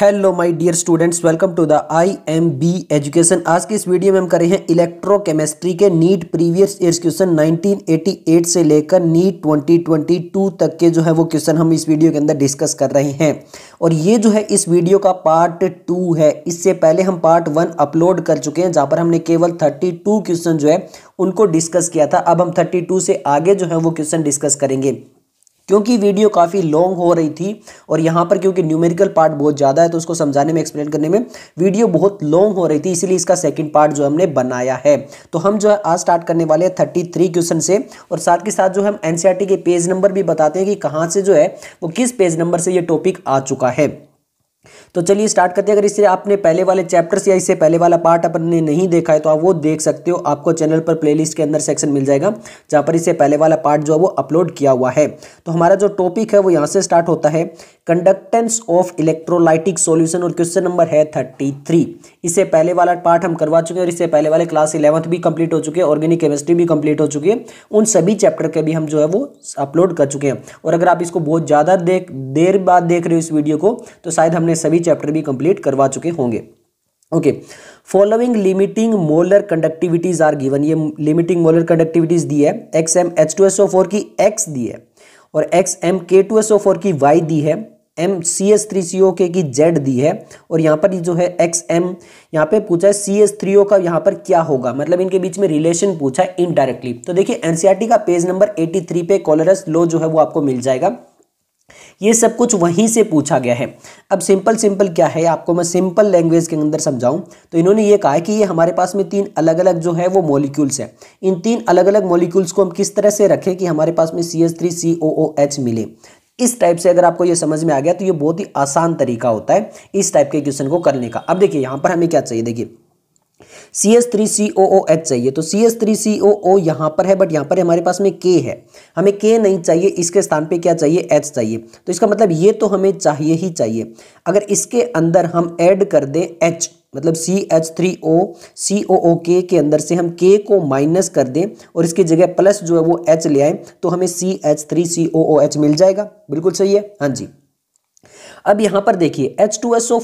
Hello my dear students welcome to the I M B education आज की इस video में हम कर रहे हैं इलेक्ट्रोकेमिस्ट्री के नीट प्रीवियस ईयर क्वेश्चन 1988 से लेकर नीट 2022 तक के जो है वो क्वेश्चन हम इस वीडियो के अंदर डिस्कस कर रहे हैं और ये जो है इस वीडियो का पार्ट टू है इससे पहले हम पार्ट वन अपलोड कर चुके हैं जहाँ पर हमने केवल थर्टी क्वेश्चन जो है उनको डिस्कस किया था अब हम थर्टी से आगे जो है वो क्वेश्चन डिस्कस करेंगे क्योंकि वीडियो काफ़ी लॉन्ग हो रही थी और यहाँ पर क्योंकि न्यूमेरिकल पार्ट बहुत ज़्यादा है तो उसको समझाने में एक्सप्लेन करने में वीडियो बहुत लॉन्ग हो रही थी इसीलिए इसका सेकंड पार्ट जो हमने बनाया है तो हम जो है आज स्टार्ट करने वाले हैं थर्टी थ्री क्वेश्चन से और साथ के साथ जो हम एन e के पेज नंबर भी बताते हैं कि कहाँ से जो है वो किस पेज नंबर से ये टॉपिक आ चुका है तो चलिए स्टार्ट करते हैं अगर इससे आपने पहले वाले चैप्टर्स या इससे पहले वाला पार्ट अपन ने नहीं देखा है तो आप वो देख सकते हो आपको चैनल पर प्लेलिस्ट के अंदर सेक्शन मिल जाएगा जहां पर इससे पहले वाला पार्ट जो है वो अपलोड किया हुआ है तो हमारा जो टॉपिक है वो यहां से स्टार्ट होता है कंडक्टेंस ऑफ इलेक्ट्रोलाइटिक सॉल्यूशन और क्वेश्चन नंबर है थर्टी थ्री इससे पहले वाला पार्ट हम करवा चुके हैं और इससे पहले वाले क्लास इलेवंथ भी कंप्लीट हो चुके हैं ऑर्गेनिक केमिस्ट्री भी कंप्लीट हो चुकी है उन सभी चैप्टर के भी हम जो है वो अपलोड कर चुके हैं और अगर आप इसको बहुत ज़्यादा देख देर बाद देख रहे हो इस वीडियो को तो शायद हमने सभी चैप्टर भी कंप्लीट करवा चुके होंगे okay following limiting molar conductivities are given ये लिमिटिंग मोलर कंडक्टिविटीज दी है X M H two S O four की एक्स दी है और X M K two S O four की वाई दी है M C S three C O K की जेड दी है और यहाँ पर जो है एक्स एम यहाँ पे पूछा है सी एस थ्री ओ का यहाँ पर क्या होगा मतलब इनके बीच में रिलेशन पूछा है इनडायरेक्टली तो देखिए एनसीईआरटी e का पेज नंबर एटी थ्री पे कॉलरस लो जो है वो आपको मिल जाएगा ये सब कुछ वहीं से पूछा गया है अब सिंपल सिंपल क्या है आपको मैं सिंपल लैंग्वेज के अंदर समझाऊं तो इन्होंने ये कहा है कि ये हमारे पास में तीन अलग अलग जो है वो मॉलिक्यूल्स हैं इन तीन अलग अलग मॉलिक्यूल्स को हम किस तरह से रखें कि हमारे पास में C S three C O O H मिले इस टाइप से अगर आपको ये समझ में आ गया तो ये बहुत ही आसान तरीका होता है इस टाइप के क्वेश्चन को करने का अब देखिए यहाँ पर हमें क्या चाहिए देखिए C S three C O O H चाहिए तो सी एस थ्री सी ओ ओ यहाँ पर है बट यहाँ पर हमारे पास में के है हमें के नहीं चाहिए इसके स्थान पे क्या चाहिए एच चाहिए तो इसका मतलब ये तो हमें चाहिए ही चाहिए अगर इसके अंदर हम ऐड कर दें एच मतलब सी एच थ्री ओ सी ओ ओ के के अंदर से हम के को माइनस कर दें और इसकी जगह प्लस जो है वो एच ले आए तो हमें C H three C O O H मिल जाएगा बिल्कुल सही है हाँ जी अब यहां पर देखिए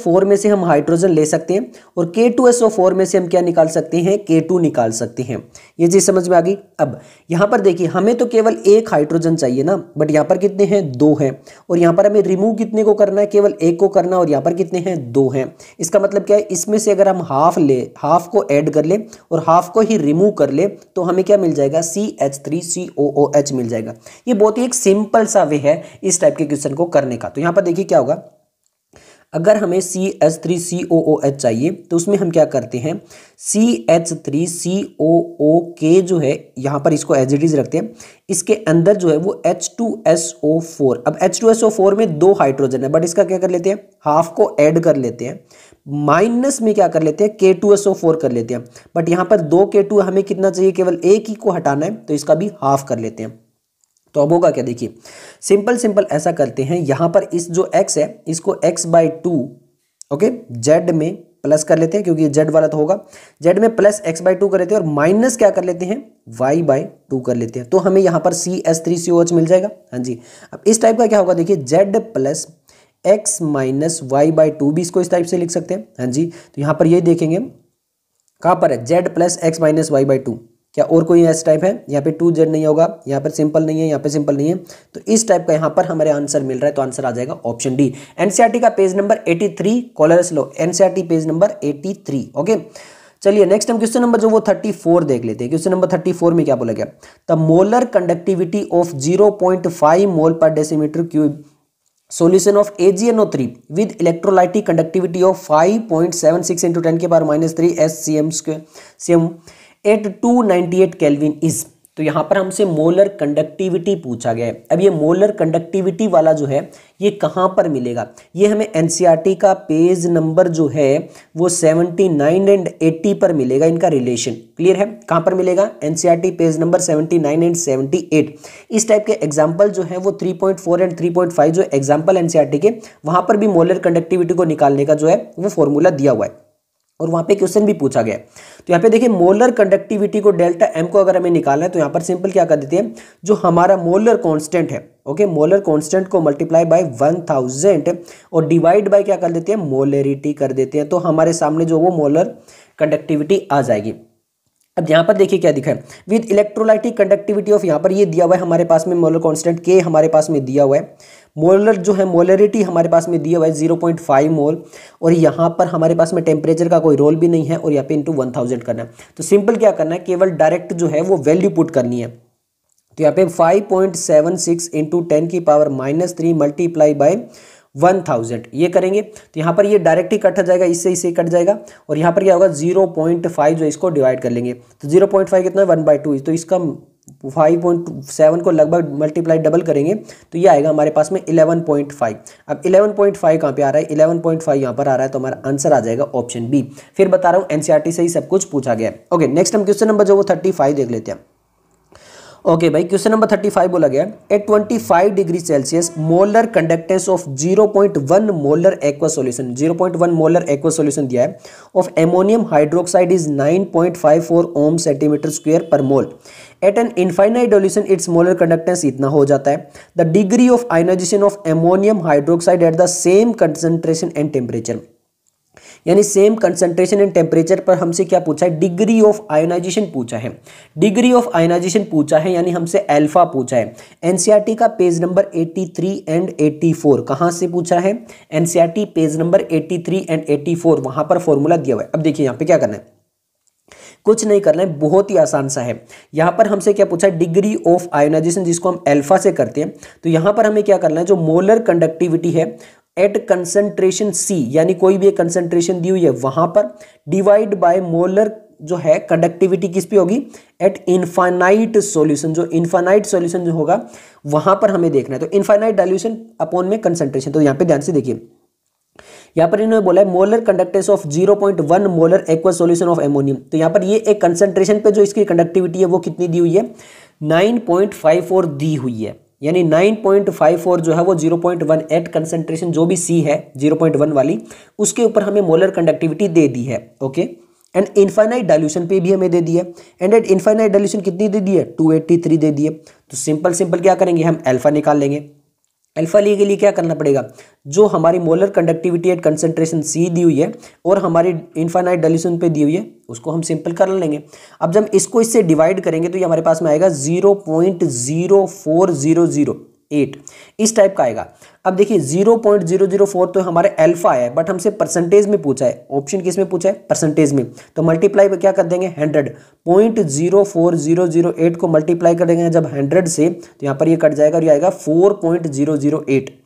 फोर में से हम हाइड्रोजन ले सकते हैं और के टू एस ओ फोर में से हम क्या निकाल सकते हैं के टू निकाल सकते हैं ये चीज़ समझ में आ गई अब यहां पर देखिए हमें तो केवल एक हाइड्रोजन चाहिए ना बट यहां पर कितने हैं दो हैं और यहां पर हमें रिमूव कितने को करना है केवल एक को करना और यहां पर कितने हैं दो हैं इसका मतलब क्या है इसमें से अगर हम हाफ ले हाफ को ऐड कर ले और हाफ को ही रिमूव कर ले तो हमें क्या मिल जाएगा C H three C O O H मिल जाएगा ये बहुत ही एक सिंपल सा वे है इस टाइप के क्वेश्चन को करने का तो यहां पर देखिए क्या होगा अगर हमें C H three C O O H चाहिए तो उसमें हम क्या करते हैं C H three C O ओ के जो है यहाँ पर इसको एज इट इज़ रखते हैं इसके अंदर जो है वो H two S O four अब H two S O four में दो हाइड्रोजन है बट इसका क्या कर लेते हैं हाफ को ऐड कर लेते हैं माइनस में क्या कर लेते हैं के टू एस ओ फोर कर लेते हैं बट यहाँ पर दो के टू हमें कितना चाहिए केवल एक ही को हटाना है तो इसका भी हाफ कर लेते हैं तो अब होगा क्या देखिए सिंपल सिंपल ऐसा करते हैं यहां पर इस जो एक्स है इसको X by two okay Z में प्लस कर लेते हैं क्योंकि जेड वाला तो होगा जेड में प्लस एक्स बाई टू कर लेते हैं और माइनस क्या कर लेते हैं वाई बाई टू कर लेते हैं तो हमें यहां पर C S three C O H मिल जाएगा हाँ जी अब इस टाइप का क्या होगा देखिए Z plus X minus Y by two भी इसको इस टाइप से लिख सकते हैं हाँ जी तो यहां पर यही देखेंगे कहां पर है Z plus X minus Y by two क्या और कोई ऐसा टाइप है यहाँ पे टू जेड नहीं होगा यहाँ पर सिंपल नहीं है यहाँ पे सिंपल नहीं है तो इस टाइप का यहाँ पर हमारे आंसर मिल रहा है तो आंसर आ जाएगा ऑप्शन डी एनसीआरटी का पेज नंबर 83 कॉलरस लो एनसीआरटी पेज नंबर 83 ओके चलिए नेक्स्ट हम क्वेश्चन नंबर जो वो 34 देख लेते हैं क्वेश्चन नंबर 34 में क्या बोला गया the molar conductivity of 0.5 mole per decimetre cube solution of A G N O three with electrolytic conductivity of five point seven six into ten के power minus three S C M square C M at two ninety eight kelvin is तो यहाँ पर हमसे molar conductivity पूछा गया है अब ये मोलर कंडक्टिविटी वाला जो है ये कहाँ पर मिलेगा ये हमें एनसीईआरटी e का पेज नंबर जो है वो 79 एंड 80 पर मिलेगा इनका रिलेशन क्लियर है कहाँ पर मिलेगा एनसीईआरटी पेज नंबर 79 एंड 78 इस टाइप के एग्जाम्पल जो है वो 3.4 एंड 3.5 जो एग्जाम्पल एन e के वहाँ पर भी मोलर कंडक्टिविटी को निकालने का जो है वो फॉर्मूला दिया हुआ है और वहां पे क्वेश्चन भी पूछा गया तो यहाँ पे देखिए मोलर कंडक्टिविटी को डेल्टा एम को अगर हमें निकालना है तो यहाँ पर सिंपल क्या कर देते हैं जो हमारा मोलर कांस्टेंट है ओके मोलर कांस्टेंट को मल्टीप्लाई बाय वन थाउजेंड और डिवाइड बाय क्या कर देते हैं मोलरिटी कर देते हैं तो हमारे सामने जो वो मोलर कंडक्टिविटी आ जाएगी अब यहाँ पर देखिए क्या दिखा है विद इलेक्ट्रोलाइटिक कंडक्टिविटी ऑफ यहाँ पर ये दिया हुआ है हमारे पास में मोलर कांस्टेंट के हमारे पास में दिया हुआ है मोलर जो है मोलरिटी हमारे पास में दिया हुआ है जीरो पॉइंट फाइव मोल और यहाँ पर हमारे पास में टेम्परेचर का कोई रोल भी नहीं है और यहाँ पे इंटू वन थाउजेंड करना है तो सिंपल क्या करना है केवल डायरेक्ट जो है वो वैल्यू पुट करनी है तो यहाँ पे five point seven six into ten की power minus three multiply by one thousand ये करेंगे तो यहाँ पर ये डायरेक्ट ही कट जाएगा इससे इसे कट जाएगा और यहाँ पर क्या होगा जीरो पॉइंट फाइव जो इसको डिवाइड कर लेंगे तो जीरो पॉइंट फाइव कितना है वन बाई टू तो इसका 5.7 को लगभग मल्टीप्लाई डबल करेंगे तो ये आएगा हमारे पास में 11.5 अब 11.5 पॉइंट फाइव कहाँ पर आ रहा है 11.5 पॉइंट फाइव यहाँ पर आ रहा है तो हमारा आंसर आ जाएगा ऑप्शन बी फिर बता रहा हूँ एनसीईआरटी e से ही सब कुछ पूछा गया है ओके नेक्स्ट हम क्वेश्चन नंबर जो वो 35 देख लेते हैं ओके okay, भाई क्वेश्चन नंबर थर्टी फाइव बोला गया at twenty five degree Celsius molar conductance of zero point one molar aqua solution zero point one molar aqua solution दिया है of ammonium hydroxide is nine point five four ohm centimetre square per mole at an infinite dilution its molar conductance इतना हो जाता है the degree of ionisation of ammonium hydroxide at the same concentration and temperature यानी same concentration and temperature पर हमसे क्या पूछा है डिग्री ऑफ आयोनाइजेशन पूछा है डिग्री ऑफ आयोनाइजेशन पूछा है यानी हमसे अल्फा पूछा है एनसीईआरटी e का पेज नंबर 83 एंड 84 कहाँ से पूछा है एनसीईआरटी पेज नंबर 83 एंड 84 वहाँ पर फॉर्मूला दिया हुआ है अब देखिए यहाँ पे क्या करना है कुछ नहीं करना है बहुत ही आसान सा है यहाँ पर हमसे क्या पूछा डिग्री ऑफ आयोनाइजेशन जिसको हम एल्फा से करते हैं तो यहाँ पर हमें क्या करना है जो मोलर कंडक्टिविटी है एट कंसनट्रेशन सी यानी कोई भी एक कंसनट्रेशन दी हुई है वहाँ पर डिवाइड बाय मोलर जो है कंडक्टिविटी किस पे होगी एट इनफाइनाइट सॉल्यूशन जो इनफाइनाइट सॉल्यूशन जो होगा वहां पर हमें देखना है तो इनफाइनाइट डाइल्यूशन अपॉन में कंसंट्रेशन तो यहाँ पे ध्यान से देखिए यहाँ पर इन्होंने बोला है molar conductance of 0.1 molar aqua solution of ammonium तो यहाँ पर ये एक कंसंट्रेशन पे जो इसकी कंडक्टिविटी है वो कितनी दी हुई है 9.54 दी हुई है यानी 9.54 जो है वो 0.1 एट कंसेंट्रेशन जो भी सी है 0.1 वाली उसके ऊपर हमें मोलर कंडक्टिविटी दे दी है ओके एंड इन्फाइनाइट डायल्यूशन पे भी हमें दे दिया एंड एट इन्फाइनाइट डायल्यूशन कितनी दे दी है 283 दे दिए तो सिंपल सिंपल क्या करेंगे हम अल्फा निकाल लेंगे अल्फा ली के लिए क्या करना पड़ेगा जो हमारी molar conductivity at concentration C दी हुई है और हमारी इन्फानाइट डल्यूशन पे दी हुई है उसको हम सिंपल कर लेंगे अब जब इसको इससे डिवाइड करेंगे तो ये हमारे पास में आएगा zero point zero four zero zero eight इस टाइप का आएगा अब देखिए zero point zero zero four तो हमारे अल्फा आया है बट हमसे परसेंटेज में पूछा है ऑप्शन किस में पूछा है परसेंटेज में तो मल्टीप्लाई क्या कर देंगे hundred point zero four zero zero eight को मल्टीप्लाई कर देंगे जब हंड्रेड से तो यहाँ पर ये कट जाएगा और ये आएगा four point zero zero eight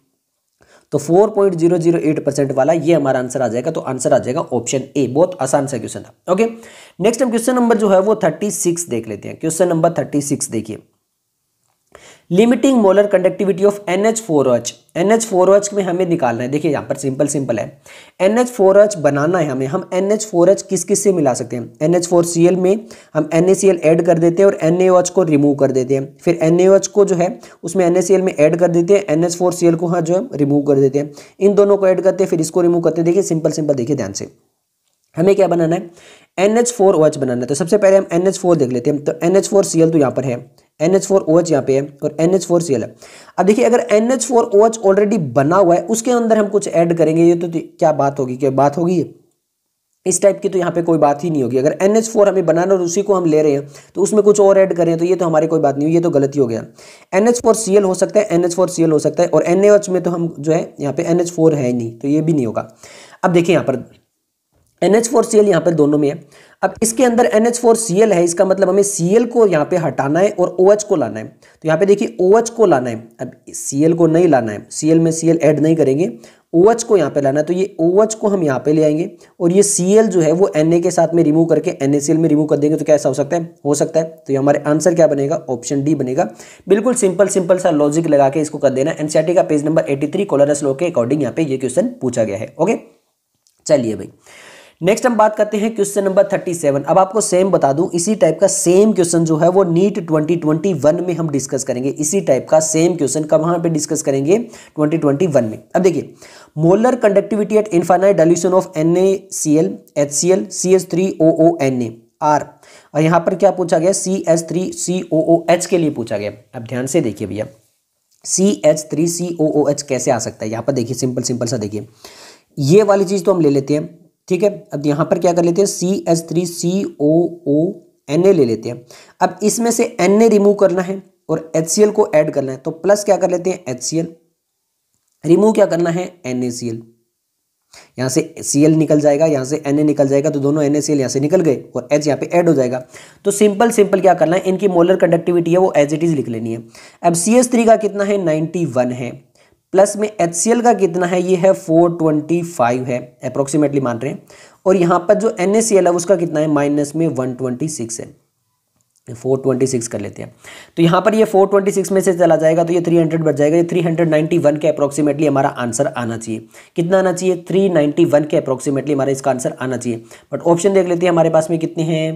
तो 4.008 परसेंट वाला ये हमारा आंसर आ जाएगा तो आंसर आ जाएगा ऑप्शन ए बहुत आसान सा क्वेश्चन था ओके नेक्स्ट हम क्वेश्चन नंबर जो है वो 36 देख लेते हैं क्वेश्चन नंबर 36 देखिए limiting molar conductivity of N H four H N H four H में हमें निकालना है देखिए यहाँ पर सिंपल सिंपल है एन एच फोर एच बनाना है हमें हम एन एच फोर एच किस किस से मिला सकते हैं N H four C L में हम N A C L add कर देते हैं और एन ए एच को रिमूव कर देते हैं फिर एन ए एच को जो है उसमें एन ए सी एल में एड कर देते हैं N H four C L को हाँ जो है रिमूव कर देते हैं इन दोनों को एड करते हैं फिर इसको रिमूव करते हैं देखिए सिंपल सिंपल देखिए ध्यान से हमें क्या बनाना है N H four O H बनाना है तो सबसे पहले हम एन एच फोर देख लेते हैं तो N H four C L तो यहाँ पर है N H four O H यहाँ पे है और N H four C L है अब देखिए अगर N H four O H already बना हुआ है उसके अंदर हम कुछ ऐड करेंगे ये तो क्या बात होगी क्या बात होगी इस टाइप की तो यहाँ पे कोई बात ही नहीं होगी अगर एन एच फोर हमें बनाना और उसी को हम ले रहे हैं तो उसमें कुछ और ऐड करें तो ये तो हमारी कोई बात नहीं हुई ये तो गलती हो गया N H four C L हो सकता है N H four C L हो सकता है और एन एच में तो हम जो है यहाँ पे एन एच फोर है नहीं तो ये भी नहीं होगा अब देखिए यहाँ पर NH4Cl यहां पर दोनों में है अब इसके अंदर एन एच फोर है इसका मतलब हमें Cl को यहां पे हटाना है और ओ OH एच को लाना है तो यहाँ पे देखिए ओ OH एच को लाना है अब सी एल को नहीं लाना है Cl में Cl ऐड नहीं करेंगे ओ OH को यहाँ पे लाना है तो ये ओ OH को हम यहाँ पे ले आएंगे और ये Cl जो है वो Na के साथ में रिमूव करके एन में रिमूव कर देंगे तो क्या ऐसा हो सकता है हो सकता है तो ये हमारे आंसर क्या बनेगा ऑप्शन डी बनेगा बिल्कुल सिंपल सिंपल सा लॉजिक लगा के इसको कर देना एनसीआर का पेज नंबर एटी थ्री कॉलर के अकॉर्डिंग यहाँ पे ये क्वेश्चन पूछा गया है ओके चलिए भाई नेक्स्ट हम बात करते हैं क्वेश्चन नंबर थर्टी सेवन अब आपको सेम बता दूं इसी टाइप का सेम क्वेश्चन जो है वो नीट ट्वेंटी ट्वेंटी वन में हम डिस्कस करेंगे इसी टाइप का सेम क्वेश्चन कब वहां पे डिस्कस करेंगे ट्वेंटी ट्वेंटी वन में अब देखिए molar conductivity at infinite dilution of N A C L H C L C H three O O N A are और यहाँ पर क्या पूछा गया C H three C O O H के लिए पूछा गया अब ध्यान से देखिए भैया C H three C O O H कैसे आ सकता है यहाँ पर देखिए सिंपल सिंपल सा देखिए ये वाली चीज़ तो हम ले लेते हैं ठीक है अब यहाँ पर क्या कर लेते हैं C H three C O O N A ले लेते हैं अब इसमें से एन ए रिमूव करना है और एच सी एल को ऐड करना है तो प्लस क्या कर लेते हैं एच सी एल रिमूव क्या करना है एन ए सी एल यहाँ से सी एल निकल जाएगा यहाँ से एन ए निकल जाएगा तो दोनों एन ए सी एल यहाँ से निकल गए और एच यहाँ पे ऐड हो जाएगा तो सिंपल सिंपल क्या करना है इनकी मोलर कंडक्टिविटी है वो एज इट इज़ लिख लेनी है अब सी एस थ्री का कितना है नाइन्टी वन है प्लस में एच का कितना है ये है 425 है अप्रोक्सीमेटली मान रहे हैं और यहाँ पर जो एन है उसका कितना है माइनस में 126 है 426 कर लेते हैं तो यहाँ पर ये 426 में से चला जाएगा तो ये 300 बढ़ जाएगा ये 391 के अप्रोक्सीमेटली हमारा आंसर आना चाहिए कितना आना चाहिए 391 के अप्रोक्सीमेटली हमारा इसका आंसर आना चाहिए बट ऑप्शन देख लेते हैं हमारे पास में कितने हैं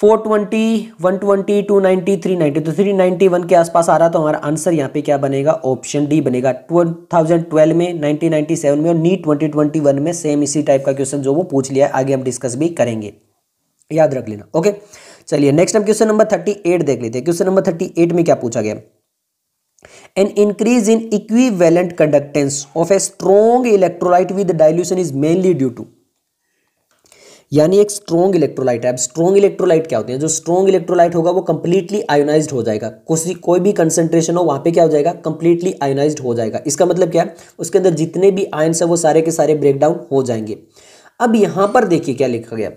four twenty one twenty two ninety three ninety तो थ्री नाइनटी वन के आसपास आ रहा तो हमारा आंसर यहाँ पे क्या बनेगा ऑप्शन डी बनेगा टू थाउजेंड ट्वेल्व में नाइनटीन नाइनटी सेवन में और नी ट्वेंटी ट्वेंटी वन में सेम इसी टाइप का क्वेश्चन जो वो पूछ लिया है आगे हम डिस्कस भी करेंगे याद रख लेना ओके चलिए नेक्स्ट हम क्वेश्चन नंबर थर्टी एट देख लेते हैं क्वेश्चन नंबर थर्टी एट में क्या पूछा गया an increase in equivalent conductance of a strong electrolyte with dilution is mainly due to यानी एक स्ट्रॉन्ग इलेक्ट्रोलाइट है अब स्ट्रॉन्ग इलेक्ट्रोलाइट क्या होते हैं जो स्ट्रॉन्ग इलेक्ट्रोलाइट होगा वो कंप्लीटली आयोनाइज हो जाएगा कोई कोई भी कंसेंट्रेशन हो वहाँ पे क्या हो जाएगा कंप्लीटली आयोनाइज हो जाएगा इसका मतलब क्या है उसके अंदर जितने भी आयन्स है वो सारे के सारे ब्रेक डाउन हो जाएंगे अब यहाँ पर देखिए क्या लिखा गया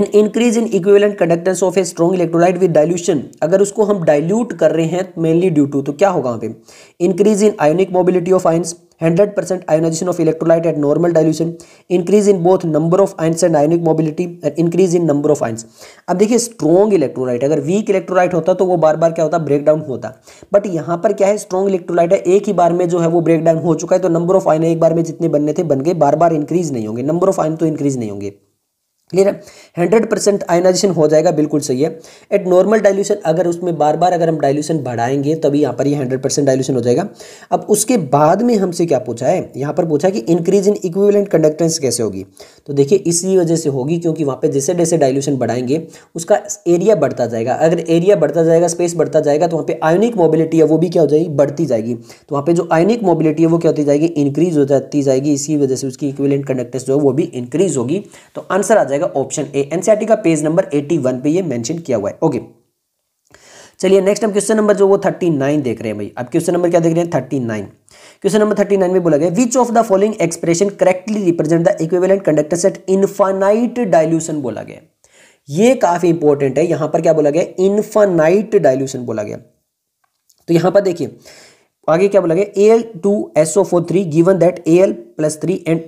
an increase in equivalent conductance of a strong electrolyte with dilution अगर उसको हम डाइल्यूट कर रहे हैं मेनली ड्यू टू तो क्या होगा वहाँ पे increase in ionic mobility of ions 100 percent ionization of electrolyte at normal dilution increase in both number of ions and ionic mobility and increase in number of ions अब देखिए strong electrolyte अगर weak electrolyte होता तो वो बार बार क्या होता break down होता but यहाँ पर क्या है स्ट्रॉन्ग इलेक्ट्रोलाइट है एक ही बार में जो है वो ब्रेक डाउन हो चुका है तो नंबर ऑफ आयन एक बार में जितने बनने थे बन गए बार बार इंक्रीज नहीं होंगे नंबर ऑफ आइन तो इंक्रीज नहीं होंगे क्लियर है हंड्रेड परसेंट आयनाइजेशन हो जाएगा बिल्कुल सही है एट नॉर्मल डाइल्यूशन अगर उसमें बार बार अगर हम डाइल्यूशन बढ़ाएंगे तभी यहाँ पर ये हंड्रेड परसेंट डाइल्यूशन हो जाएगा अब उसके बाद में हमसे क्या पूछा है यहाँ पर पूछा कि इंक्रीज इन इक्विवेलेंट कंडक्टेंस कैसे होगी तो देखिए इसी वजह से होगी क्योंकि वहाँ पर जैसे जैसे डायल्यूशन बढ़ाएंगे उसका एरिया बढ़ता जाएगा अगर एरिया बढ़ता जाएगा स्पेस बढ़ता जाएगा तो वहाँ पर आयोनिक मोबिलिटी है वो भी क्या हो जाएगी बढ़ती जाएगी तो वहाँ पर जो आयोनिक मोबिलिटी है वो क्या होती जाएगी इंक्रीज हो जाती जाएगी इसी वजह से उसकी इक्विलेंट कंडक्टेंस जो है वो भी इंक्रीज होगी तो आंसर आ जाएगा जाएगा ऑप्शन ए एनसीआरटी का पेज नंबर एटी वन पे ये मेंशन किया हुआ है ओके चलिए नेक्स्ट हम क्वेश्चन नंबर जो वो थर्टी नाइन देख रहे हैं भाई अब क्वेश्चन नंबर क्या देख रहे हैं thirty nine question number thirty nine में बोला गया which of the following expression correctly represent the equivalent conductance at infinite dilution बोला गया ये काफी इंपॉर्टेंट है यहां पर क्या बोला गया इनफाइनाइट डायल्यूशन बोला गया तो यहां पर देखिए आगे क्या बोला गया A L two S O four three given that A L plus three and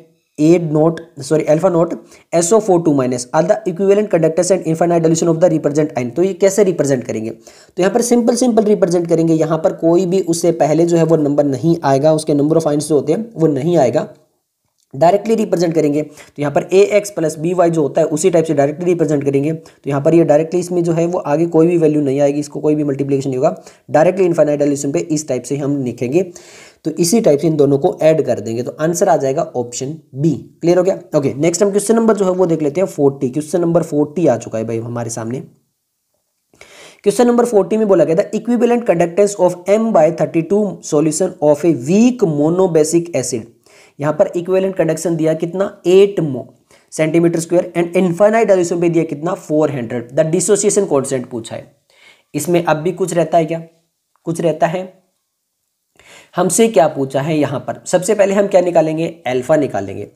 एड naught sorry alpha naught S O four two minus are the equivalent conductance and infinite dilution of the represent ion तो ये कैसे represent करेंगे तो यहाँ पर simple simple represent करेंगे यहाँ पर कोई भी उससे पहले जो है वो नंबर नहीं आएगा उसके नंबर ऑफ आइन्स जो होते हैं वो नहीं आएगा डायरेक्टली रिप्रेजेंट करेंगे तो यहाँ पर A X plus B Y जो होता है उसी टाइप से डायरेक्टली रिप्रेजेंट करेंगे तो यहाँ पर ये डायरेक्टली इसमें जो है वो आगे कोई भी वैल्यू नहीं आएगी इसको कोई भी मल्टीप्लीकेशन नहीं होगा डायरेक्टली इन्फाइनाइट डायल्यूशन पे इस टाइप से हम लिखेंगे तो इसी टाइप से इन दोनों को ऐड कर देंगे तो आंसर आ जाएगा ऑप्शन बी क्लियर हो गया ओके नेक्स्ट हम क्वेश्चन नंबर जो है वो देख लेते हैं फोर्टी क्वेश्चन नंबर फोर्टी आ चुका है भाई हमारे सामने क्वेश्चन नंबर फोर्टी में बोला गया था equivalent conductance of M by thirty two solution of a weak monobasic acid यहां पर इक्विबिलेंट कंडक्शन दिया कितना at mho centimetre square and infinite dilution पे दिया कितना 400 द डिसोसिएशन कॉन्सेंट पूछा है इसमें अब भी कुछ रहता है क्या कुछ रहता है हमसे क्या पूछा है यहाँ पर सबसे पहले हम क्या निकालेंगे एल्फा निकालेंगे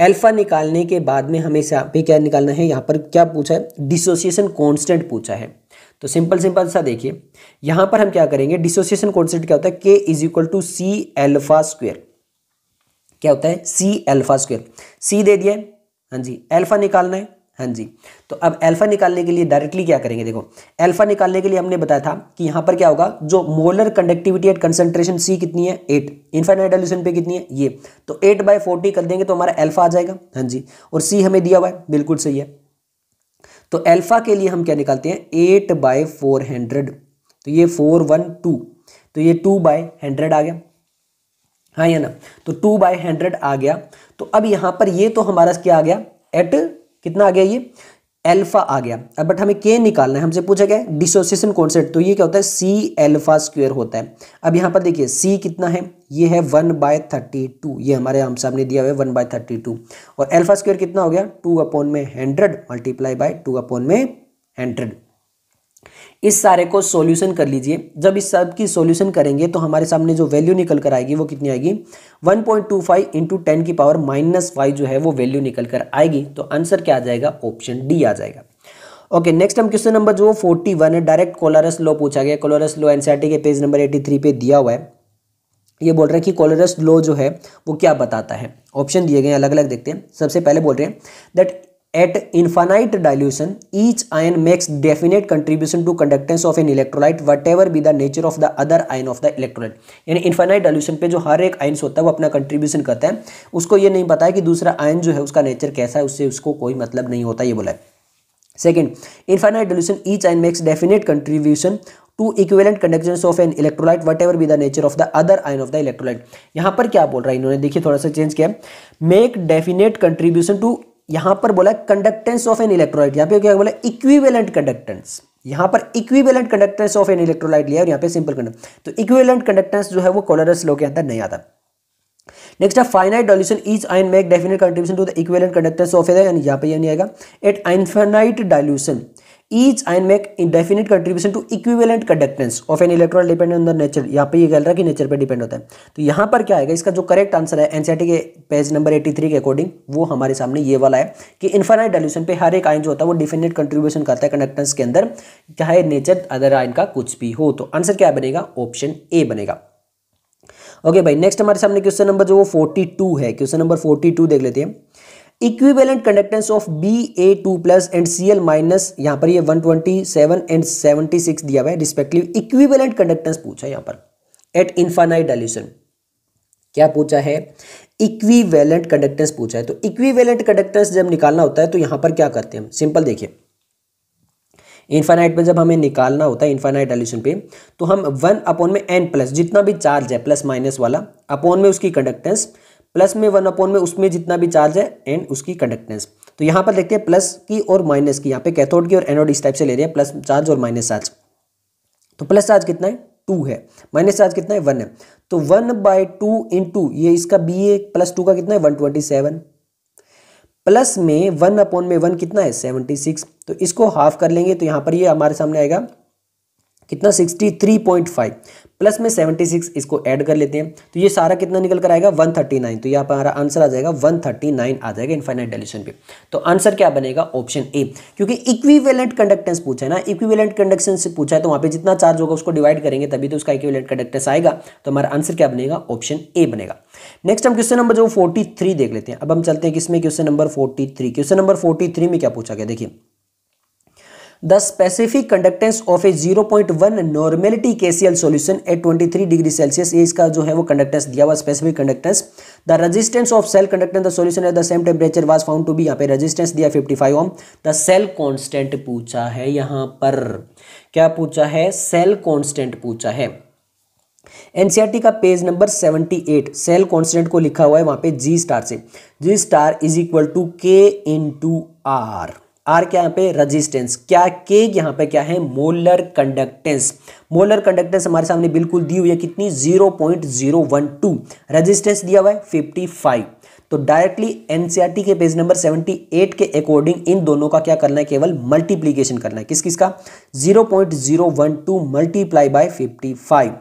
एल्फा निकालने के बाद में हमें यहाँ पे क्या निकालना है यहाँ पर क्या पूछा है डिसोसिएशन कॉन्स्टेंट पूछा है तो सिंपल सिंपल सा देखिए यहाँ पर हम क्या करेंगे डिसोसिएशन कॉन्स्टेंट क्या होता है K is equal to C alpha square क्या होता है सी एल्फा स्क्वेयर सी दे दिया हाँ जी एल्फा निकालना है हाँ जी तो अब अल्फा निकालने के लिए डायरेक्टली क्या करेंगे देखो अल्फा निकालने के लिए हमने बताया था कि यहाँ पर क्या होगा जो molar conductivity at concentration C कितनी है एट इन्फाइनाइट एल्यूशन पे कितनी है ये तो एट बाई फोर्टी कर देंगे तो हमारा अल्फा आ जाएगा हाँ जी और सी हमें दिया हुआ है बिल्कुल सही है तो एल्फा के लिए हम क्या निकालते हैं एट बाय फोर हंड्रेड तो ये फोर वन टू तो ये टू बाय हंड्रेड आ गया हाँ या ना तो टू बाय हंड्रेड आ गया तो अब यहाँ पर ये तो हमारा क्या आ गया एट कितना आ गया ये एल्फा आ गया अब बट हमें के निकालना है हमसे पूछा गया डिसोसिएशन कॉन्सेप्ट तो ये क्या होता है सी एल्फा स्क्वेयर होता है अब यहाँ पर देखिए सी कितना है ये है वन बाय थर्टी टू ये हमारे हम सामने दिया हुआ है वन बाय थर्टी टू और एल्फा स्क्वेयर कितना हो गया टू अपॉन में hundred multiply by two upon में हंड्रेड इस सारे को सॉल्यूशन कर लीजिए जब इस सब की सॉल्यूशन करेंगे तो हमारे सामने जो वैल्यू निकल कर आएगी वो कितनी आएगी 1.25 point two five into ten की पावर माइनस वाई जो है वो वैल्यू निकल कर आएगी तो आंसर क्या आ जाएगा ऑप्शन डी आ जाएगा ओके नेक्स्ट हम क्वेश्चन नंबर जो फोर्टी वन है डायरेक्ट कोलारस लॉ पूछा गया कोलारस लॉ एनसीआरटी के पेज नंबर एटी थ्री पे दिया हुआ है ये बोल रहे हैं कि कोलरस लॉ जो है वो क्या बताता है ऑप्शन दिए गए अलग अलग देखते हैं सबसे पहले बोल रहे हैं that at infinite dilution each ion makes definite contribution to conductance of an electrolyte whatever be the nature of the other ion of the electrolyte यानी इन्फाइनाइट डाइल्यूशन पे जो हर एक आयन्स होता है वो अपना कंट्रीब्यूशन करता है उसको ये नहीं पता है कि दूसरा आयन जो है उसका नेचर कैसा है उससे उसको कोई मतलब नहीं होता ये बोला है second infinite dilution each ion makes definite contribution to equivalent conduction of an electrolyte whatever be the nature of the other ion of the electrolyte यहाँ पर क्या बोल रहा है इन्होंने देखिए थोड़ा सा चेंज किया मेक डेफिनेट कंट्रीब्यूशन टू यहां पर बोला कंडक्टेंस ऑफ एन इलेक्ट्रोलाइट यहां पे क्या बोला इक्विवेलेंट कंडक्टेंस यहां पर equivalent conductance of an electrolyte लिया और यहां पे सिंपल कंडक्ट तो इक्विवेलेंट कंडक्टेंस जो है वो कोलरस लो के अंदर नहीं आता नेक्स्ट है finite dilution each ion make definite contribution to the equivalent conductor of air यहाँ पर यह नहीं आएगा at infinite dilution each ion make definite contribution to equivalent conductance of an electron depend on the nature यहाँ पे ये कह रहा है कि नेचर पे डिपेंड होता है तो यहाँ पर क्या आएगा इसका जो करेक्ट आंसर है एनसीआरटी e के पेज नंबर 83 के अकॉर्डिंग वो हमारे सामने ये वाला है कि इन्फाइनाइट डायल्यूशन पे हर एक आइन जो होता है वो डिफिनेट कंट्रीब्यूशन करता है कंडक्टेंस के अंदर चाहे नेचर अदर आइन का कुछ भी हो तो आंसर क्या बनेगा ऑप्शन ए बनेगा ओके भाई नेक्स्ट हमारे सामने क्वेश्चन नंबर जो वो फोर्टी टू है क्वेश्चन नंबर फोर्टी टू देख लेते हैं equivalent conductance of B A two plus and C L minus यहाँ पर ये one twenty seven and seventy six दिया हुआ है रिस्पेक्टिव इक्विवेलेंट कंडक्टेंस पूछा है यहाँ पर एट इन्फानाइट डायल्यूशन क्या पूछा है इक्विवेलेंट कंडक्टेंस पूछा है तो इक्विवेलेंट कंडक्टेंस जब निकालना होता है तो यहाँ पर क्या करते हैं सिंपल देखिए इन्फाइनाइट में जब हमें निकालना होता है इन्फाइनाइट डायल्यूशन पे तो हम वन अपॉन में एन प्लस जितना भी चार्ज है प्लस माइनस वाला अपॉन में उसकी कंडक्टेंस प्लस में वन अपॉन में उसमें जितना भी चार्ज है एंड उसकी कंडक्टेंस तो यहाँ पर देखते हैं प्लस की और माइनस की यहाँ पे कैथोड की और एनोड इस टाइप से ले रहे हैं प्लस चार्ज और माइनस चार्ज तो प्लस चार्ज कितना है टू है माइनस चार्ज कितना है वन है तो one by two into two इसका बी ए प्लस टू का कितना है वन ट्वेंटी सेवन प्लस में वन अपॉन में वन कितना है सेवनटी सिक्स तो इसको हाफ कर लेंगे तो यहाँ पर ये यह हमारे सामने आएगा कितना 63.5 प्लस में 76 इसको ऐड कर लेते हैं तो ये सारा कितना निकल कर आएगा 139 तो यहाँ पर हमारा आंसर आ जाएगा 139 आ जाएगा इनफाइनाइट डिलीशन पे तो आंसर क्या बनेगा ऑप्शन ए क्योंकि इक्विवेलेंट कंडक्टेंस पूछा है ना इक्विवेलेंट कंडक्टेंस से पूछा है तो वहाँ पे जितना चार्ज होगा उसको डिवाइड करेंगे तभी तो उसका इक्विवेलेंट कंडक्टेंस आएगा तो हमारा आंसर क्या बनेगा ऑप्शन ए बनेगा नेक्स्ट हम क्वेश्चन नंबर जो फोर्टी देख लेते हैं अब हम चलते हैं किसमें question number forty question number forty में क्या पूछा गया देखिए the specific conductance of a 0.1 normality K C L solution at 23 degree celsius ये इसका जो है वो कंडक्टेंस दिया हुआ specific conductance the resistance of cell conductance the solution at the same temperature was found to be यहाँ पे resistance दिया 55 ओम द सेल कॉन्स्टेंट पूछा है यहाँ पर क्या पूछा है सेल कॉन्स्टेंट पूछा है एनसीईआरटी e का पेज नंबर 78 सेल कांस्टेंट को लिखा हुआ है वहां पे जी स्टार से G star is equal to K in to are are क्या यहाँ पे रजिस्टेंस क्या के यहाँ पे क्या है मोलर कंडक्टेंस मोलर कंडक्टेंस हमारे सामने बिल्कुल दी हुई है कितनी 0.012 रेजिस्टेंस दिया हुआ है 55 तो डायरेक्टली एनसीआरटी e के पेज नंबर 78 के अकॉर्डिंग इन दोनों का क्या करना है केवल मल्टीप्लीकेशन करना है किस किस का 0.012 मल्टीप्लाई बाय 55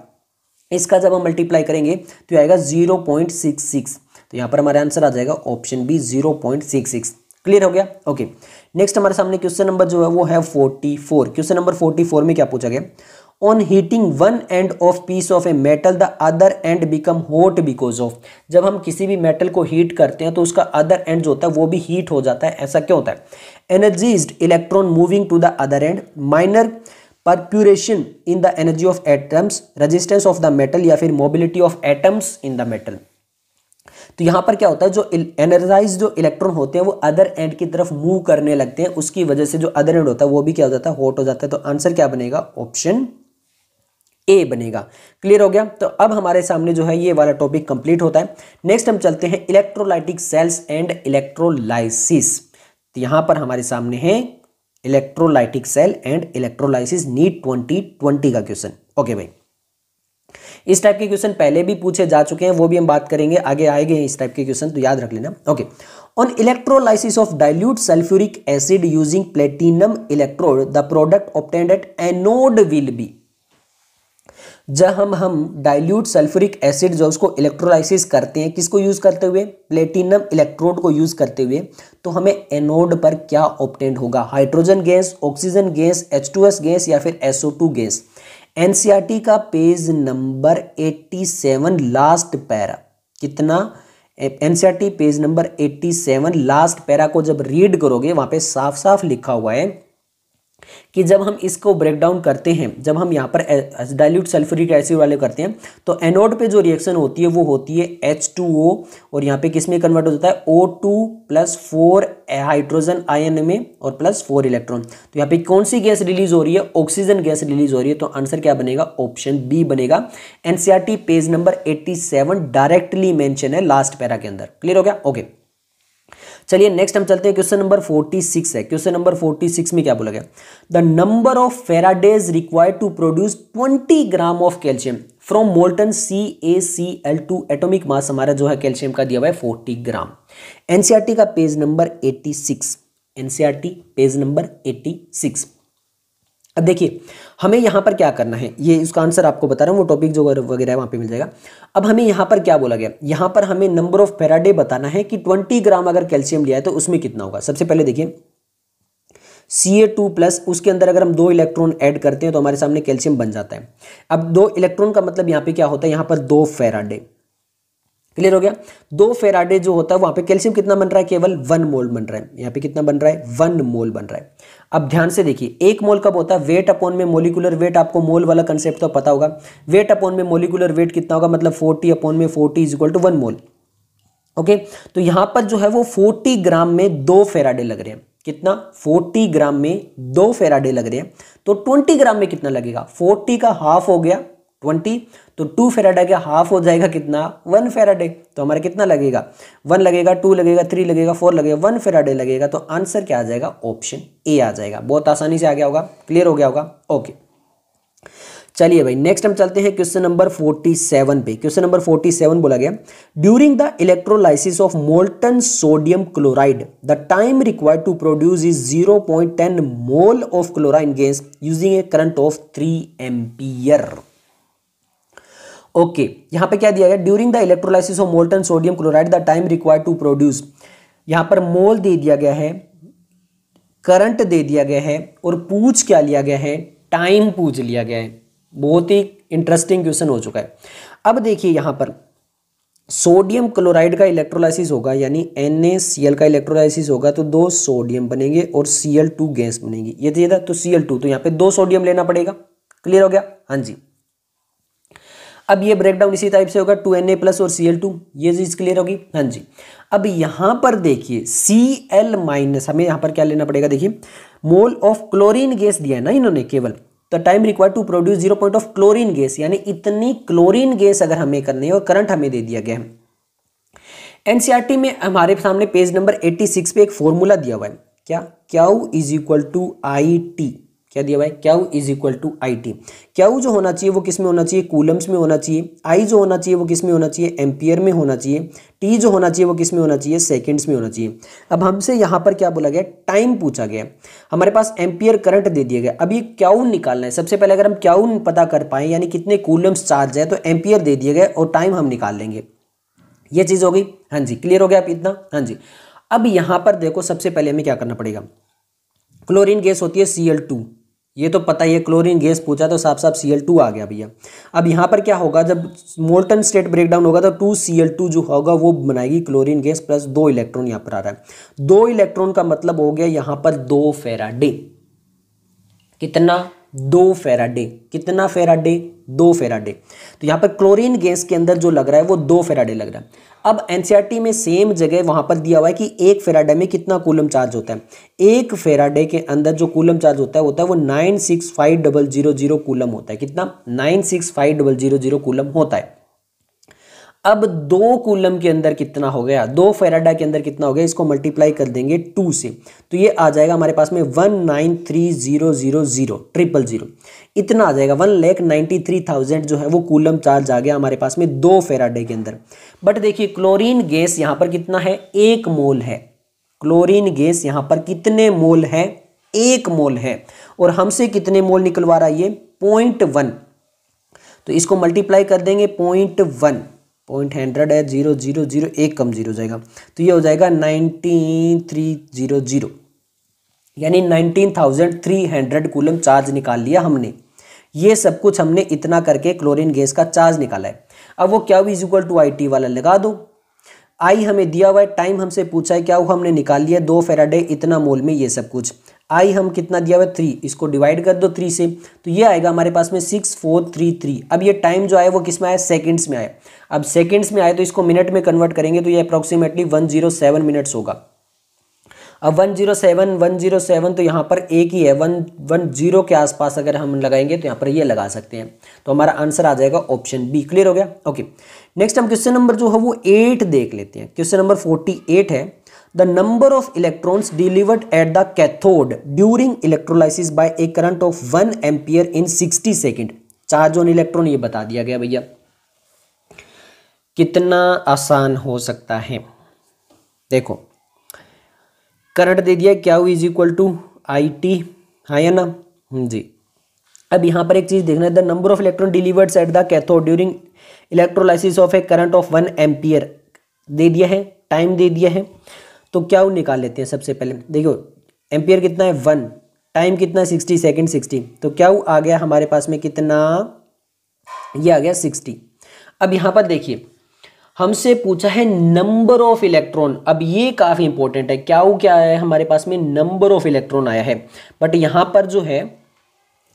इसका जब हम मल्टीप्लाई करेंगे तो आएगा 0.66 तो यहां पर हमारा आंसर आ जाएगा ऑप्शन बी 0.66 क्लियर हो गया ओके okay. नेक्स्ट हमारे सामने क्वेश्चन नंबर जो है वो है forty four question number forty four में क्या पूछा गया on heating one end of piece of a metal the other end become hot because of जब हम किसी भी मेटल को हीट करते हैं तो उसका अदर एंड जो होता है वो भी हीट हो जाता है ऐसा क्यों होता है energies electron moving to the other end minor perturbation in the energy of atoms resistance of the metal या फिर mobility of atoms in the metal तो यहाँ पर क्या होता है जो एनर्जाइज जो इलेक्ट्रॉन होते हैं वो अदर एंड की तरफ मूव करने लगते हैं उसकी वजह से जो अदर एंड होता है वो भी क्या हो जाता है हॉट हो जाता है तो आंसर क्या बनेगा ऑप्शन ए बनेगा क्लियर हो गया तो अब हमारे सामने जो है ये वाला टॉपिक कंप्लीट होता है नेक्स्ट हम चलते हैं इलेक्ट्रोलाइटिक सेल्स एंड इलेक्ट्रोलाइसिस तो यहां पर हमारे सामने है electrolytic cell and electrolysis NEET 2020 का क्वेश्चन ओके भाई इस टाइप के क्वेश्चन पहले भी पूछे जा चुके हैं वो भी हम बात करेंगे आगे आएंगे इस टाइप के क्वेश्चन तो याद रख लेना okay on electrolysis of dilute sulphuric acid using platinum electrode the product obtained at anode will be जब हम डाइल्यूट सल्फ्यूरिक एसिड जो उसको इलेक्ट्रोलाइसिस करते हैं किसको यूज करते हुए प्लेटिनम इलेक्ट्रोड को यूज करते हुए तो हमें एनोड पर क्या ऑप्टेंड होगा hydrogen gas oxygen gas H gas या फिर एसओ गैस एनसीईआरटी का पेज नंबर 87 लास्ट पैरा कितना NCERT page number 87 last para को जब रीड करोगे वहां पे साफ साफ लिखा हुआ है कि जब हम इसको ब्रेक डाउन करते हैं जब हम यहाँ पर डाइल्यूट सल्फ्यूरिक एसिड वाले करते हैं तो एनोड पे जो रिएक्शन होती है वो होती है एच टू ओ और यहाँ पे किस में कन्वर्ट हो जाता है O two plus four hydrogen ion में और प्लस फोर इलेक्ट्रॉन तो यहाँ पे कौन सी गैस रिलीज हो रही है ऑक्सीजन गैस रिलीज हो रही है तो आंसर क्या बनेगा ऑप्शन बी बनेगा NCERT page number seven directly mention है लास्ट पैरा के अंदर क्लियर हो गया ओके okay. चलिए नेक्स्ट हम चलते हैं क्वेश्चन नंबर 46 है क्वेश्चन नंबर 46 में क्या बोला गया the number of faradays required to produce 20 gram of calcium from molten C A C L two atomic mass हमारा जो है कैल्शियम का दिया हुआ है फोर्टी ग्राम एनसीआरटी का page number eighty six NCERT page number eighty six अब देखिए हमें यहाँ पर क्या करना है ये इसका आंसर आपको बता रहा हूँ वो टॉपिक जो वगैरह वहाँ पे मिल जाएगा अब हमें यहाँ पर क्या बोला गया यहाँ पर हमें नंबर ऑफ पैराडे बताना है कि ट्वेंटी ग्राम अगर कैल्शियम लिया है तो उसमें कितना होगा सबसे पहले देखिए सी ए टू प्लस उसके अंदर अगर हम दो इलेक्ट्रॉन ऐड करते हैं तो हमारे सामने कैल्शियम बन जाता है अब दो इलेक्ट्रॉन का मतलब यहाँ पे क्या होता है यहाँ पर दो फेराडे क्लियर हो गया दो फेराडे जो होता है वहां पे कैल्शियम कितना बन रहा है केवल वन मोल बन रहा है यहाँ पे कितना बन रहा है वन मोल बन रहा है अब ध्यान से देखिए एक मोल कब होता है वेट अपॉन में मोलिकुलर वेट आपको मोल वाला कंसेप्ट तो पता होगा वेट अपॉन में मोलिकुलर वेट कितना होगा मतलब फोर्टी अपॉन में forty is equal to one mole okay तो यहां पर जो है वो फोर्टी ग्राम में दो फेराडे लग रहे हैं कितना 40 ग्राम में दो फेराडे लग रहे हैं तो 20 ग्राम में कितना लगेगा 40 का हाफ हो गया ट्वेंटी तो टू फेराडे का हाफ हो जाएगा कितना वन फेराडे तो हमारा कितना लगेगा वन लगेगा टू लगेगा थ्री लगेगा फोर लगेगा वन फेराडे लगेगा तो आंसर क्या आ जाएगा ऑप्शन ए आ जाएगा बहुत आसानी से आ गया होगा क्लियर हो गया होगा ओके चलिए भाई नेक्स्ट हम चलते हैं क्वेश्चन नंबर 47 पे क्वेश्चन नंबर 47 बोला गया during the electrolysis of molten sodium chloride the time required to produce is 0.10 mole of chlorine gas using a current of 3 ampere okay okay. यहाँ पे क्या दिया गया during the electrolysis of molten sodium chloride the time required to produce यहाँ पर मोल दे दिया गया है करंट दे दिया गया है और पूछ क्या लिया गया है टाइम पूछ लिया गया है बहुत ही इंटरेस्टिंग क्वेश्चन हो चुका है अब देखिए यहाँ पर सोडियम क्लोराइड का इलेक्ट्रोलाइसिस होगा यानी एन का इलेक्ट्रोलाइसिस होगा तो दो सोडियम बनेंगे और सी गैस बनेगी ये था तो सी तो यहाँ पे दो सोडियम लेना पड़ेगा क्लियर हो गया हाँ जी अब ये ब्रेकडाउन इसी टाइप से होगा टू एन ए प्लस और सी एल टू ये चीज़ क्लियर होगी हाँ जी अब यहां पर देखिए सी एल माइनस हमें यहां पर क्या लेना पड़ेगा देखिए मोल ऑफ क्लोरीन गैस दिया है ना इन्होंने केवल the time require to produce zero point of chlorine gas यानी इतनी क्लोरीन गैस अगर हमें करनी है और करंट हमें दे दिया गया है एनसीईआरटी e में हमारे सामने पेज नंबर 86 पे एक फॉर्मूला दिया हुआ है क्या क्या is equal to I T क्या दिया हुआ है Q is equal to I T क्या जो होना चाहिए वो किस में होना चाहिए कूलम्स में होना चाहिए आई जो होना चाहिए वो किस में होना चाहिए एम्पियर में होना चाहिए टी जो होना चाहिए वो किस में होना चाहिए सेकेंड्स में होना चाहिए अब हमसे यहाँ पर क्या बोला गया टाइम पूछा गया हमारे पास एम्पियर करंट दे दिया गया अभी क्या निकालना है सबसे पहले अगर हम क्या पता कर पाए यानी कितने कूलम्स चार्ज है तो एम्पियर दे दिया गया और टाइम हम निकाल लेंगे ये चीज़ हो गई हाँ जी क्लियर हो गया आप इतना हाँ जी अब यहाँ पर देखो सबसे पहले हमें क्या करना पड़ेगा क्लोरीन गैस होती है सी ये तो पता ही है क्लोरीन गैस पूछा तो साफ साफ सी एल टू आ गया भैया अब यहाँ पर क्या होगा जब मोल्टन स्टेट ब्रेकडाउन होगा तो टू सी एल टू जो होगा वो बनाएगी क्लोरीन गैस प्लस दो इलेक्ट्रॉन यहाँ पर आ रहा है दो इलेक्ट्रॉन का मतलब हो गया यहाँ पर दो फेराडे कितना दो फेराडे कितना फेराडे दो फेराडे तो यहाँ पर क्लोरीन गैस के अंदर जो लग रहा है वो दो फेराडे लग रहा है अब एनसीईआरटी e में सेम जगह वहाँ पर दिया हुआ है कि एक फेराडे में कितना कूलम चार्ज होता है एक फेराडे के अंदर जो कूलम चार्ज होता है होता है वो nine six five double zero zero coulomb होता है कितना nine six five double zero zero coulomb होता है अब दो कूलम के अंदर कितना हो गया दो फेराडा के अंदर कितना हो गया इसको मल्टीप्लाई कर देंगे टू से तो ये आ जाएगा हमारे पास में one nine three zero zero zero triple zero इतना आ जाएगा वन लेख नाइन्टी थ्री थाउजेंड जो है वो कूलम चार्ज आ गया हमारे पास में दो फेराडे के अंदर बट देखिए क्लोरीन गैस यहाँ पर कितना है एक मोल है क्लोरीन गैस यहाँ पर कितने मोल है एक मोल है और हमसे कितने मोल निकलवा रहा है ये पॉइंट वन तो इसको मल्टीप्लाई कर देंगे पॉइंट वन पॉइंट हंड्रेड है जीरो जीरो जीरो एक कम जीरो जाएगा तो ये हो जाएगा नाइनटीन थ्री जीरो जीरो यानी nineteen thousand three hundred coulomb charge निकाल लिया हमने ये सब कुछ हमने इतना करके क्लोरीन गैस का चार्ज निकाला है अब वो क्या is equal to I T वाला लगा दो आई हमें दिया हुआ है टाइम हमसे पूछा है क्या वो हमने निकाल लिया दो फेराडे इतना मोल में ये सब कुछ आई हम कितना दिया हुआ है थ्री इसको डिवाइड कर दो थ्री से तो ये आएगा हमारे पास में सिक्स फोर थ्री थ्री अब ये टाइम जो आया वो किस में आया सेकेंड्स में आया अब सेकेंड्स में आए तो इसको मिनट में कन्वर्ट करेंगे तो ये approximately one zero seven minutes होगा अब one zero seven one zero seven तो यहाँ पर एक ही है वन वन जीरो के आसपास अगर हम लगाएंगे तो यहाँ पर ये लगा सकते हैं तो हमारा आंसर आ जाएगा ऑप्शन बी क्लियर हो गया ओके नेक्स्ट हम क्वेश्चन नंबर जो है वो एट देख लेते हैं क्वेश्चन नंबर फोर्टी एट है the number of electrons delivered at the cathode during electrolysis by a current of 1 ampere in 60 second charge on electron ये बता दिया गया भैया कितना आसान हो सकता है देखो करंट दे दिया क्या is equal to I T हाँ या ना हम्म, जी अब यहाँ पर एक चीज़ देखना है the number of electron delivered at the cathode during electrolysis of a current of one ampere दे दिया है टाइम दे दिया है तो क्या वो निकाल लेते हैं सबसे पहले देखो एम्पियर कितना है वन टाइम कितना है सिक्सटी सेकेंड सिक्सटी तो क्या वो आ गया हमारे पास में कितना ये आ गया सिक्सटी अब यहाँ पर देखिए हमसे पूछा है नंबर ऑफ इलेक्ट्रॉन अब ये काफ़ी इंपॉर्टेंट है क्या वो क्या है हमारे पास में नंबर ऑफ इलेक्ट्रॉन आया है बट यहाँ पर जो है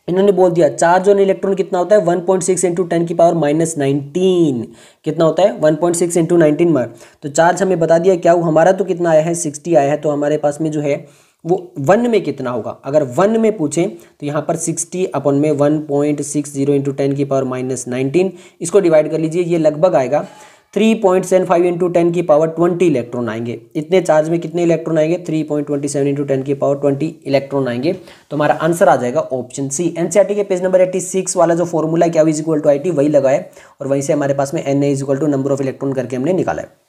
इन्होंने बोल दिया चार्ज ऑन इलेक्ट्रॉन कितना होता है 1.6 पॉइंट सिक्स इंटू टेन की पावर माइनस नाइनटीन कितना होता है 1.6 पॉइंट सिक्स इंटू नाइनटीन में तो चार्ज हमें बता दिया क्या हुआ हमारा तो कितना आया है 60 आया है तो हमारे पास में जो है वो वन में कितना होगा अगर वन में पूछें तो यहाँ पर 60 अपन में 1.60 point six zero into ten की पावर माइनस नाइनटीन इसको डिवाइड कर लीजिए ये लगभग आएगा three point seven five into ten की पावर ट्वेंटी इलेक्ट्रॉन आएंगे इतने चार्ज में कितने इलेक्ट्रॉन आएंगे three point twenty seven into ten की पावर ट्वेंटी इलेक्ट्रॉन आएंगे तो हमारा आंसर आ जाएगा ऑप्शन सी एनसीआरटी के पेज नंबर एट्टी सिक्स वाला जो फॉर्मूला है क्या is equal to I T वही लगाए और वहीं से हमारे पास में N A is equal to number of electron करके हमने निकाला है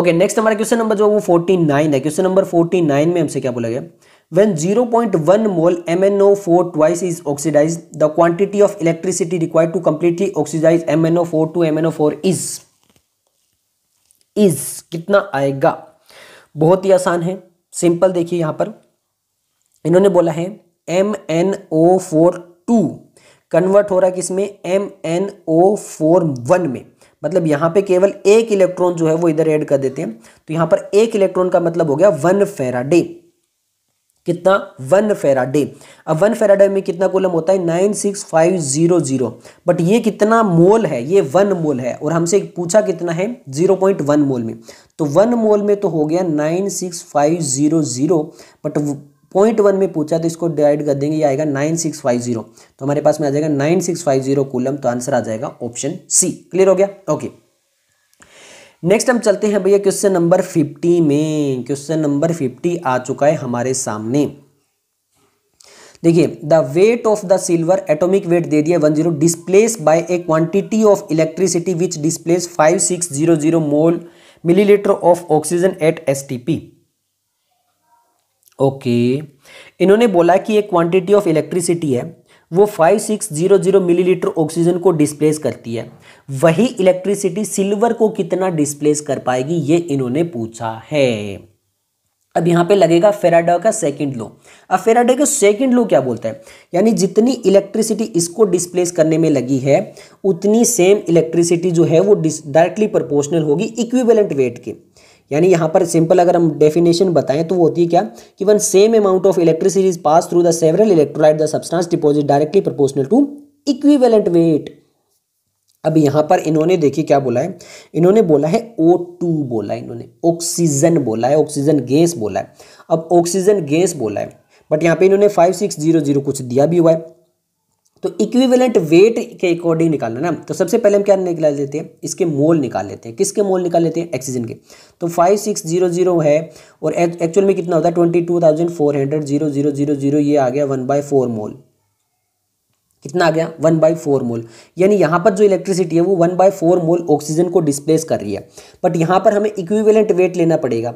ओके नेक्स्ट हमारा क्वेश्चन नंबर जो वो फोर्टी नाइन है क्वेश्चन नंबर फोर्टी नाइन में हमसे क्या बोला गया When 0.1 mole MnO4 twice is oxidized, the quantity of electricity required to completely oxidize MnO4 to MnO4 is is कितना आएगा बहुत ही आसान है सिंपल देखिए यहां पर इन्होंने बोला है M N O four two convert हो रहा है किसमें M N O four one में मतलब यहां पे केवल एक इलेक्ट्रॉन जो है वो इधर ऐड कर देते हैं तो यहां पर एक इलेक्ट्रॉन का मतलब हो गया वन फेराडे कितना वन फेराडे अब वन फेराडे में कितना कूलम होता है nine six five zero zero but ये कितना मोल है ये वन मोल है और हमसे पूछा कितना है जीरो पॉइंट वन मोल में तो वन मोल में तो हो गया nine six five zero zero but point one में पूछा तो इसको डिवाइड कर देंगे ये आएगा नाइन सिक्स फाइव जीरो तो हमारे पास में आ जाएगा nine six five zero coulomb तो आंसर आ जाएगा ऑप्शन सी क्लियर हो गया ओके okay. नेक्स्ट हम चलते हैं भैया क्वेश्चन नंबर फिफ्टी में क्वेश्चन नंबर फिफ्टी आ चुका है हमारे सामने देखिए the weight of the silver atomic weight दे दिया one zero displace by a quantity of electricity which displace five six zero zero mole millilitre of oxygen at S T P okay इन्होंने बोला कि एक क्वांटिटी ऑफ इलेक्ट्रिसिटी है वो 5600 millilitre oxygen को displace करती है वही इलेक्ट्रिसिटी सिल्वर को कितना डिस्प्लेस कर पाएगी ये इन्होंने पूछा है अब यहाँ पे लगेगा फेराडा का सेकंड लो अब फेराडो का सेकंड लो क्या बोलता है यानी जितनी इलेक्ट्रिसिटी इसको डिस्प्लेस करने में लगी है उतनी सेम इलेक्ट्रिसिटी जो है वो डायरेक्टली प्रोपोर्शनल होगी इक्विवेलेंट वेट के यानी यहाँ पर सिंपल अगर हम डेफिनेशन बताएं तो वो होती है क्या कि one same amount of electricity pass through the several electrolyte the substance deposit directly proportional to equivalent weight अब यहाँ पर इन्होंने देखिए क्या बोला है इन्होंने बोला है ओ टू बोला है इन्होंने ऑक्सीजन बोला है ऑक्सीजन गैस बोला है अब ऑक्सीजन गैस बोला है बट यहाँ पे इन्होंने फाइव सिक्स जीरो जीरो कुछ दिया भी हुआ है तो इक्विवेलेंट वेट के अकॉर्डिंग निकालना ना तो सबसे पहले हम क्या निकाल लेते हैं इसके मोल निकाल लेते हैं किसके मोल निकाल लेते हैं ऑक्सीजन के तो फाइव सिक्स जीरो जीरो है और एक्चुअल में कितना होता है twenty two thousand four hundred zero zero zero zero ये आ गया वन बाई फोर मोल कितना आ गया वन बाई फोर मोल यानी यहाँ पर जो इलेक्ट्रिसिटी है वो one by four mole oxygen को डिस्प्लेस कर रही है बट यहाँ पर हमें इक्विवेलेंट वेट लेना पड़ेगा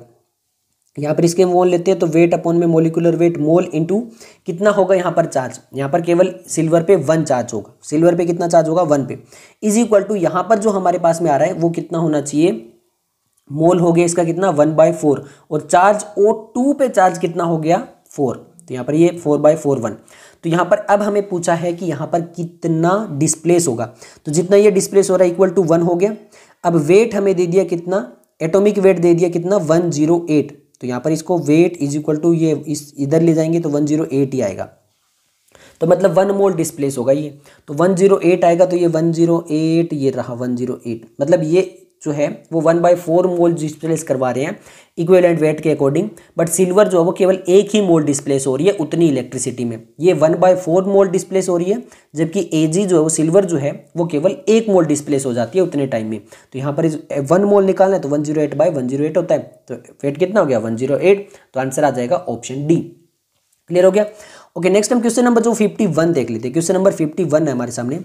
यहाँ पर इसके मोल लेते हैं तो वेट अपॉन में मोलिकुलर वेट मोल इनटू कितना होगा यहाँ पर चार्ज यहाँ पर केवल सिल्वर पे वन चार्ज होगा सिल्वर पे कितना चार्ज होगा वन पे इज इक्वल टू यहाँ पर जो हमारे पास में आ रहा है वो कितना होना चाहिए मोल हो गया इसका कितना वन बाय फोर और चार्ज ओ टू पे चार्ज कितना हो गया फोर तो यहाँ पर ये फोर बाय फोर वन तो यहाँ पर अब हमें पूछा है कि यहाँ पर कितना डिस्प्लेस होगा तो जितना ये डिस्प्लेस हो रहा है इक्वल टू वन हो गया अब वेट हमें दे दिया कितना एटॉमिक वेट दे दिया कितना वन जीरो एट तो यहाँ पर इसको वेट इज इक्वल टू ये इस इधर ले जाएंगे तो वन जीरो एट ही आएगा तो मतलब वन मोल डिस्प्लेस होगा ये तो वन जीरो एट आएगा तो ये वन जीरो एट ये रहा वन जीरो एट मतलब ये जो है वो one by four mole displace करवा रहे हैं इक्वेलेंट वेट के अकॉर्डिंग बट सिल्वर जो है वो केवल एक ही मोल डिस्प्लेस हो रही है उतनी इलेक्ट्रिसिटी में ये one by four mole displace हो रही है जबकि ए जी जो है वो सिल्वर जो है वो केवल एक मोल डिस्प्लेस हो जाती है उतने टाइम में तो यहाँ पर वन मोल निकालना है तो one zero eight by one zero eight होता है तो वेट कितना हो गया वन जीरो एट तो आंसर आ जाएगा ऑप्शन डी क्लियर हो गया ओके नेक्स्ट हम क्वेश्चन नंबर जो 51 देख लेते हैं क्वेश्चन नंबर 51 है हमारे सामने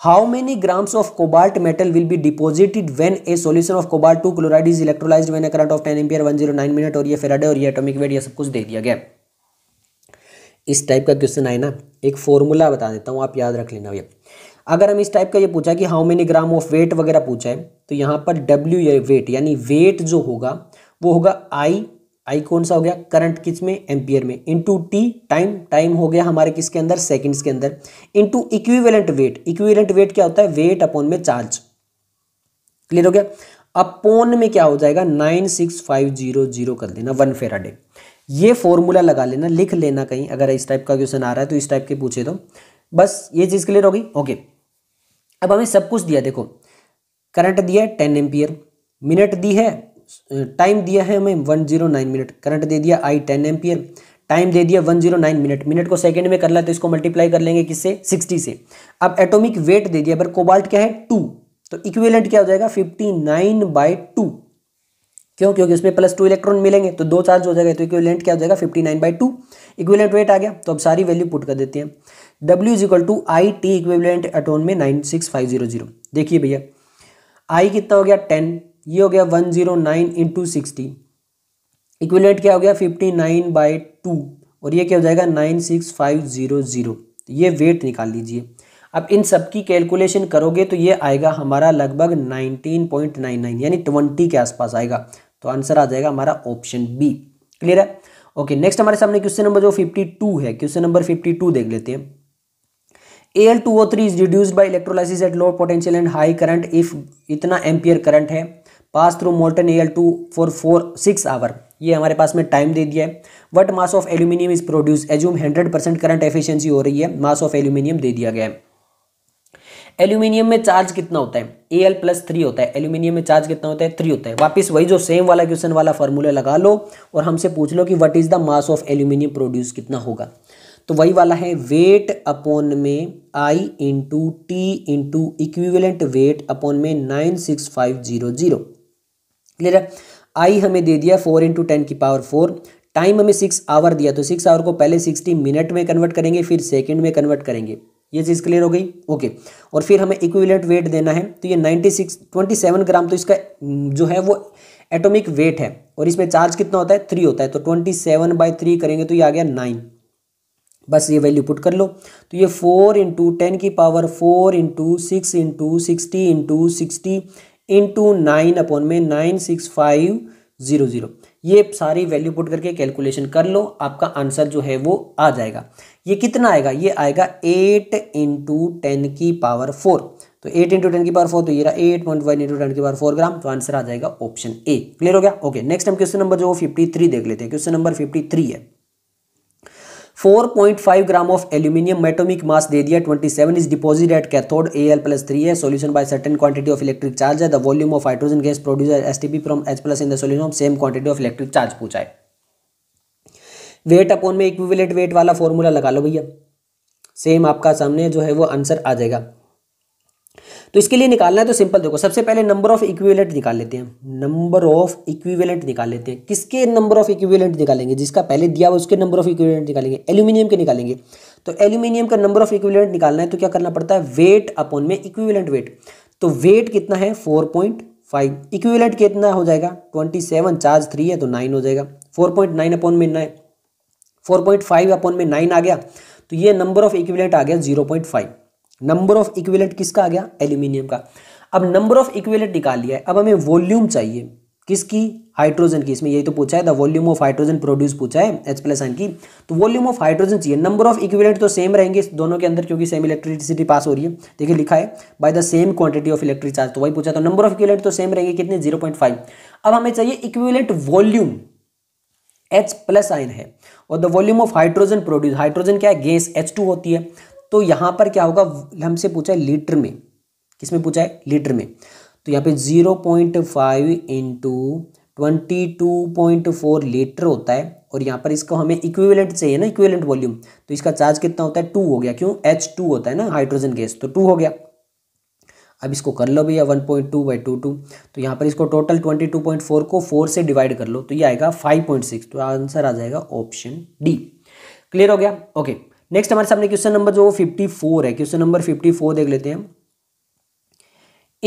how many grams of cobalt metal will be deposited when a solution of cobalt two chloride is electrolysed when a current of 10 ampere 109 minute और ये फेराडे और ये एटॉमिक वेट ये सब कुछ दे दिया गया इस टाइप का क्वेश्चन आए ना एक फॉर्मूला बता देता हूँ आप याद रख लेना भैया अगर हम इस टाइप का ये पूछा कि how many gram of weight वगैरह पूछा है तो यहाँ पर डब्ल्यू वेट यानी वेट जो होगा वो होगा आई आई कौन सा हो गया करंट किस में एम्पियर में इंटू टी टाइम टाइम हो गया हमारे किसके अंदर सेकंड्स के अंदर into equivalent weight equivalent weight क्या होता है वेट अपॉन में चार्ज क्लियर हो गया अपॉन में क्या हो जाएगा nine six five zero zero कर देना वन फेरा डे ये फॉर्मूला लगा लेना लिख लेना कहीं अगर इस टाइप का क्वेश्चन आ रहा है तो इस टाइप के पूछे तो बस ये चीज़ क्लियर होगी ओके अब हमें सब कुछ दिया देखो करंट दिया है टेन एम्पियर मिनट दी है टाइम दिया है हमें one zero nine minute current दे दिया आई टेन एम्पियर टाइम दे दिया one zero nine minute minute को सेकंड में कर ला तो इसको मल्टीप्लाई कर लेंगे किससे सिक्सटी से अब एटॉमिक वेट दे दिया पर कोबाल्ट क्या है टू तो इक्विवेलेंट क्या हो जाएगा फिफ्टी नाइन बाई टू क्यों क्योंकि इसमें प्लस टू इलेक्ट्रॉन मिलेंगे तो दो चार्ज हो जाएगा तो इक्विवेलेंट क्या हो जाएगा fifty nine by two equivalent weight आ गया तो अब सारी वैल्यू पुट कर देते हैं W is equal to I T equivalent एटोन में nine six five zero zero देखिए भैया आई कितना हो गया टेन ये हो गया one zero nine two sixty equivalent क्या हो गया फिफ्टी नाइन बाई टू और ये क्या हो जाएगा nine six five zero zero ये वेट निकाल लीजिए अब इन सब की कैलकुलेशन करोगे तो ये आएगा हमारा लगभग 19.99 यानी 20 के आसपास आएगा तो आंसर आ जाएगा हमारा ऑप्शन बी क्लियर है ओके नेक्स्ट हमारे सामने क्वेश्चन नंबर जो 52 है क्वेश्चन नंबर 52 देख लेते हैं A L two O three is reduce by electrolysis at low potential and high current if इतना एम्पियर करंट है pass through molten air two for four six hour ये हमारे पास में टाइम दे दिया है what mass of aluminium is produce assume hundred percent current efficiency हो रही है मास ऑफ एल्यूमिनियम दे दिया गया है एल्यूमिनियम में चार्ज कितना होता है ए एल प्लस थ्री होता है एल्यूमिनियम में चार्ज कितना होता है थ्री होता है वापस वही जो सेम वाला क्वेश्चन वाला फॉर्मूला लगा लो और हमसे पूछ लो कि what is the mass of aluminium produce कितना होगा तो वही वाला है वेट अपॉन में I into T into equivalent weight upon में nine six five zero zero clear है आई हमें दे दिया फोर इंटू टेन की पावर फोर टाइम हमें सिक्स आवर दिया तो सिक्स आवर को पहले सिक्सटी मिनट में कन्वर्ट करेंगे फिर सेकेंड में कन्वर्ट करेंगे ये चीज़ क्लियर हो गई ओके और फिर हमें इक्विलेंट वेट देना है तो ये ninety six twenty seven gram तो इसका हम्म, जो है वो एटॉमिक वेट है और इसमें चार्ज कितना होता है थ्री होता है तो ट्वेंटी सेवन बाई थ्री करेंगे तो ये आ गया नाइन बस ये वैल्यू पुट कर लो तो ये फोर इंटू टेन की power four into six into sixty into sixty into nine upon में nine six five zero zero ये सारी वैल्यू पुट करके कैलकुलेशन कर लो आपका आंसर जो है वो आ जाएगा ये कितना आएगा ये आएगा एट इंटू टेन की पावर फोर तो एट इंटू टेन की पावर फोर तो ये रहा eight point one into ten की पावर फोर ग्राम तो आंसर आ जाएगा ऑप्शन ए क्लियर हो गया ओके नेक्स्ट हम क्वेश्चन नंबर जो फिफ्टी थ्री देख लेते हैं क्वेश्चन नंबर फिफ्टी थ्री है 4.5 ग्राम ऑफ एल्यूमिनियम मेटोमिक मास दे दिया 27 is deposit at cathode A L plus three है solution by certain quantity of electric charge है the volume of hydrogen gas producer S T P from H plus in the solution of same quantity of electric charge पूछा है weight upon में इक्विवेलेट wait वाला formula लगा लो भैया same आपका सामने जो है वो आंसर आ जाएगा तो इसके लिए निकालना है तो सिंपल देखो सबसे पहले नंबर ऑफ इक्विवेलेंट निकाल लेते हैं नंबर ऑफ इक्विवेलेंट निकाल लेते हैं किसके नंबर ऑफ इक्विवेलेंट निकालेंगे जिसका पहले दिया हुआ उसके नंबर ऑफ इक्विवेलेंट निकालेंगे एल्यूमिनियम के निकालेंगे तो एल्यूमिनियम का नंबर ऑफ इक्विवेलेंट निकालना है तो क्या करना पड़ता है वेट अपॉन में इक्विवेलेंट वेट तो वेट कितना है फोर पॉइंट फाइव इक्विवेलेंट कितना हो जाएगा ट्वेंटी सेवन चार्ज थ्री है तो नाइन हो जाएगा फोर पॉइंट नाइन अपॉन में nine four point five upon में नाइन आ गया तो ये नंबर ऑफ इक्विवेलेंट आ गया zero point five number of equivalent किसका आ गया एल्यूमिनियम का अब नंबर ऑफ इक्विलेट निकाल लिया है अब हमें वॉल्यूम चाहिए किसकी हाइड्रोजन की इसमें यही तो पूछा है the volume of hydrogen produce पूछा है एच प्लस एन की तो वॉल्यूम ऑफ हाइड्रोजन चाहिए नंबर ऑफ इक्विलेंट तो सेम रहेंगे दोनों के अंदर क्योंकि सेम इलेक्ट्रिसिटी पास हो रही है देखिए लिखा है by the same quantity of electric charge तो वही पूछा तो नंबर ऑफ इक्विलेंट तो सेम रहेंगे कितने जीरो पॉइंट फाइव अब हमें चाहिए equivalent volume H plus ion है और the volume of hydrogen produce hydrogen क्या है गैस एच टू होती है तो यहाँ पर क्या होगा हमसे पूछा है लीटर में किस में पूछा है लीटर में तो यहाँ पे zero point five into twenty two point four litre होता है और यहाँ पर इसको हमें इक्विवेलेंट चाहिए ना इक्विवेलेंट वॉल्यूम तो इसका चार्ज कितना होता है टू हो गया क्यों एच टू होता है ना हाइड्रोजन गैस तो टू हो गया अब इसको कर लो भैया one point two by two two तो यहाँ पर इसको total twenty two point four को फोर से डिवाइड कर लो तो ये आएगा फाइव पॉइंट सिक्स तो आंसर आ जाएगा ऑप्शन डी क्लियर हो गया ओके नेक्स्ट हमारे सामने क्वेश्चन नंबर जो फिफ्टी फोर है क्वेश्चन नंबर फिफ्टी फोर देख लेते हैं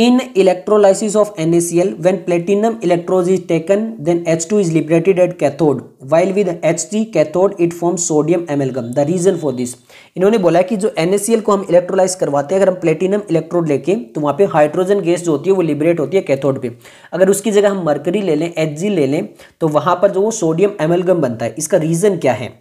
in electrolysis of N S C L when platinum electrodes is taken then H two is liberated at cathode while with H T cathode it form sodium amalgam the reason for this इन्होंने बोला कि जो N S C L को हम electrolysed करवाते हैं अगर हम प्लेटिनम इलेक्ट्रोड लेके तो वहाँ पे हाइड्रोजन गैस जो होती है वो लिबरेट होती है कैथोड पे अगर उसकी जगह हम मर्करी ले लें एच जी ले लें तो वहाँ पर जो सोडियम एमलगम बनता है इसका रीज़न क्या है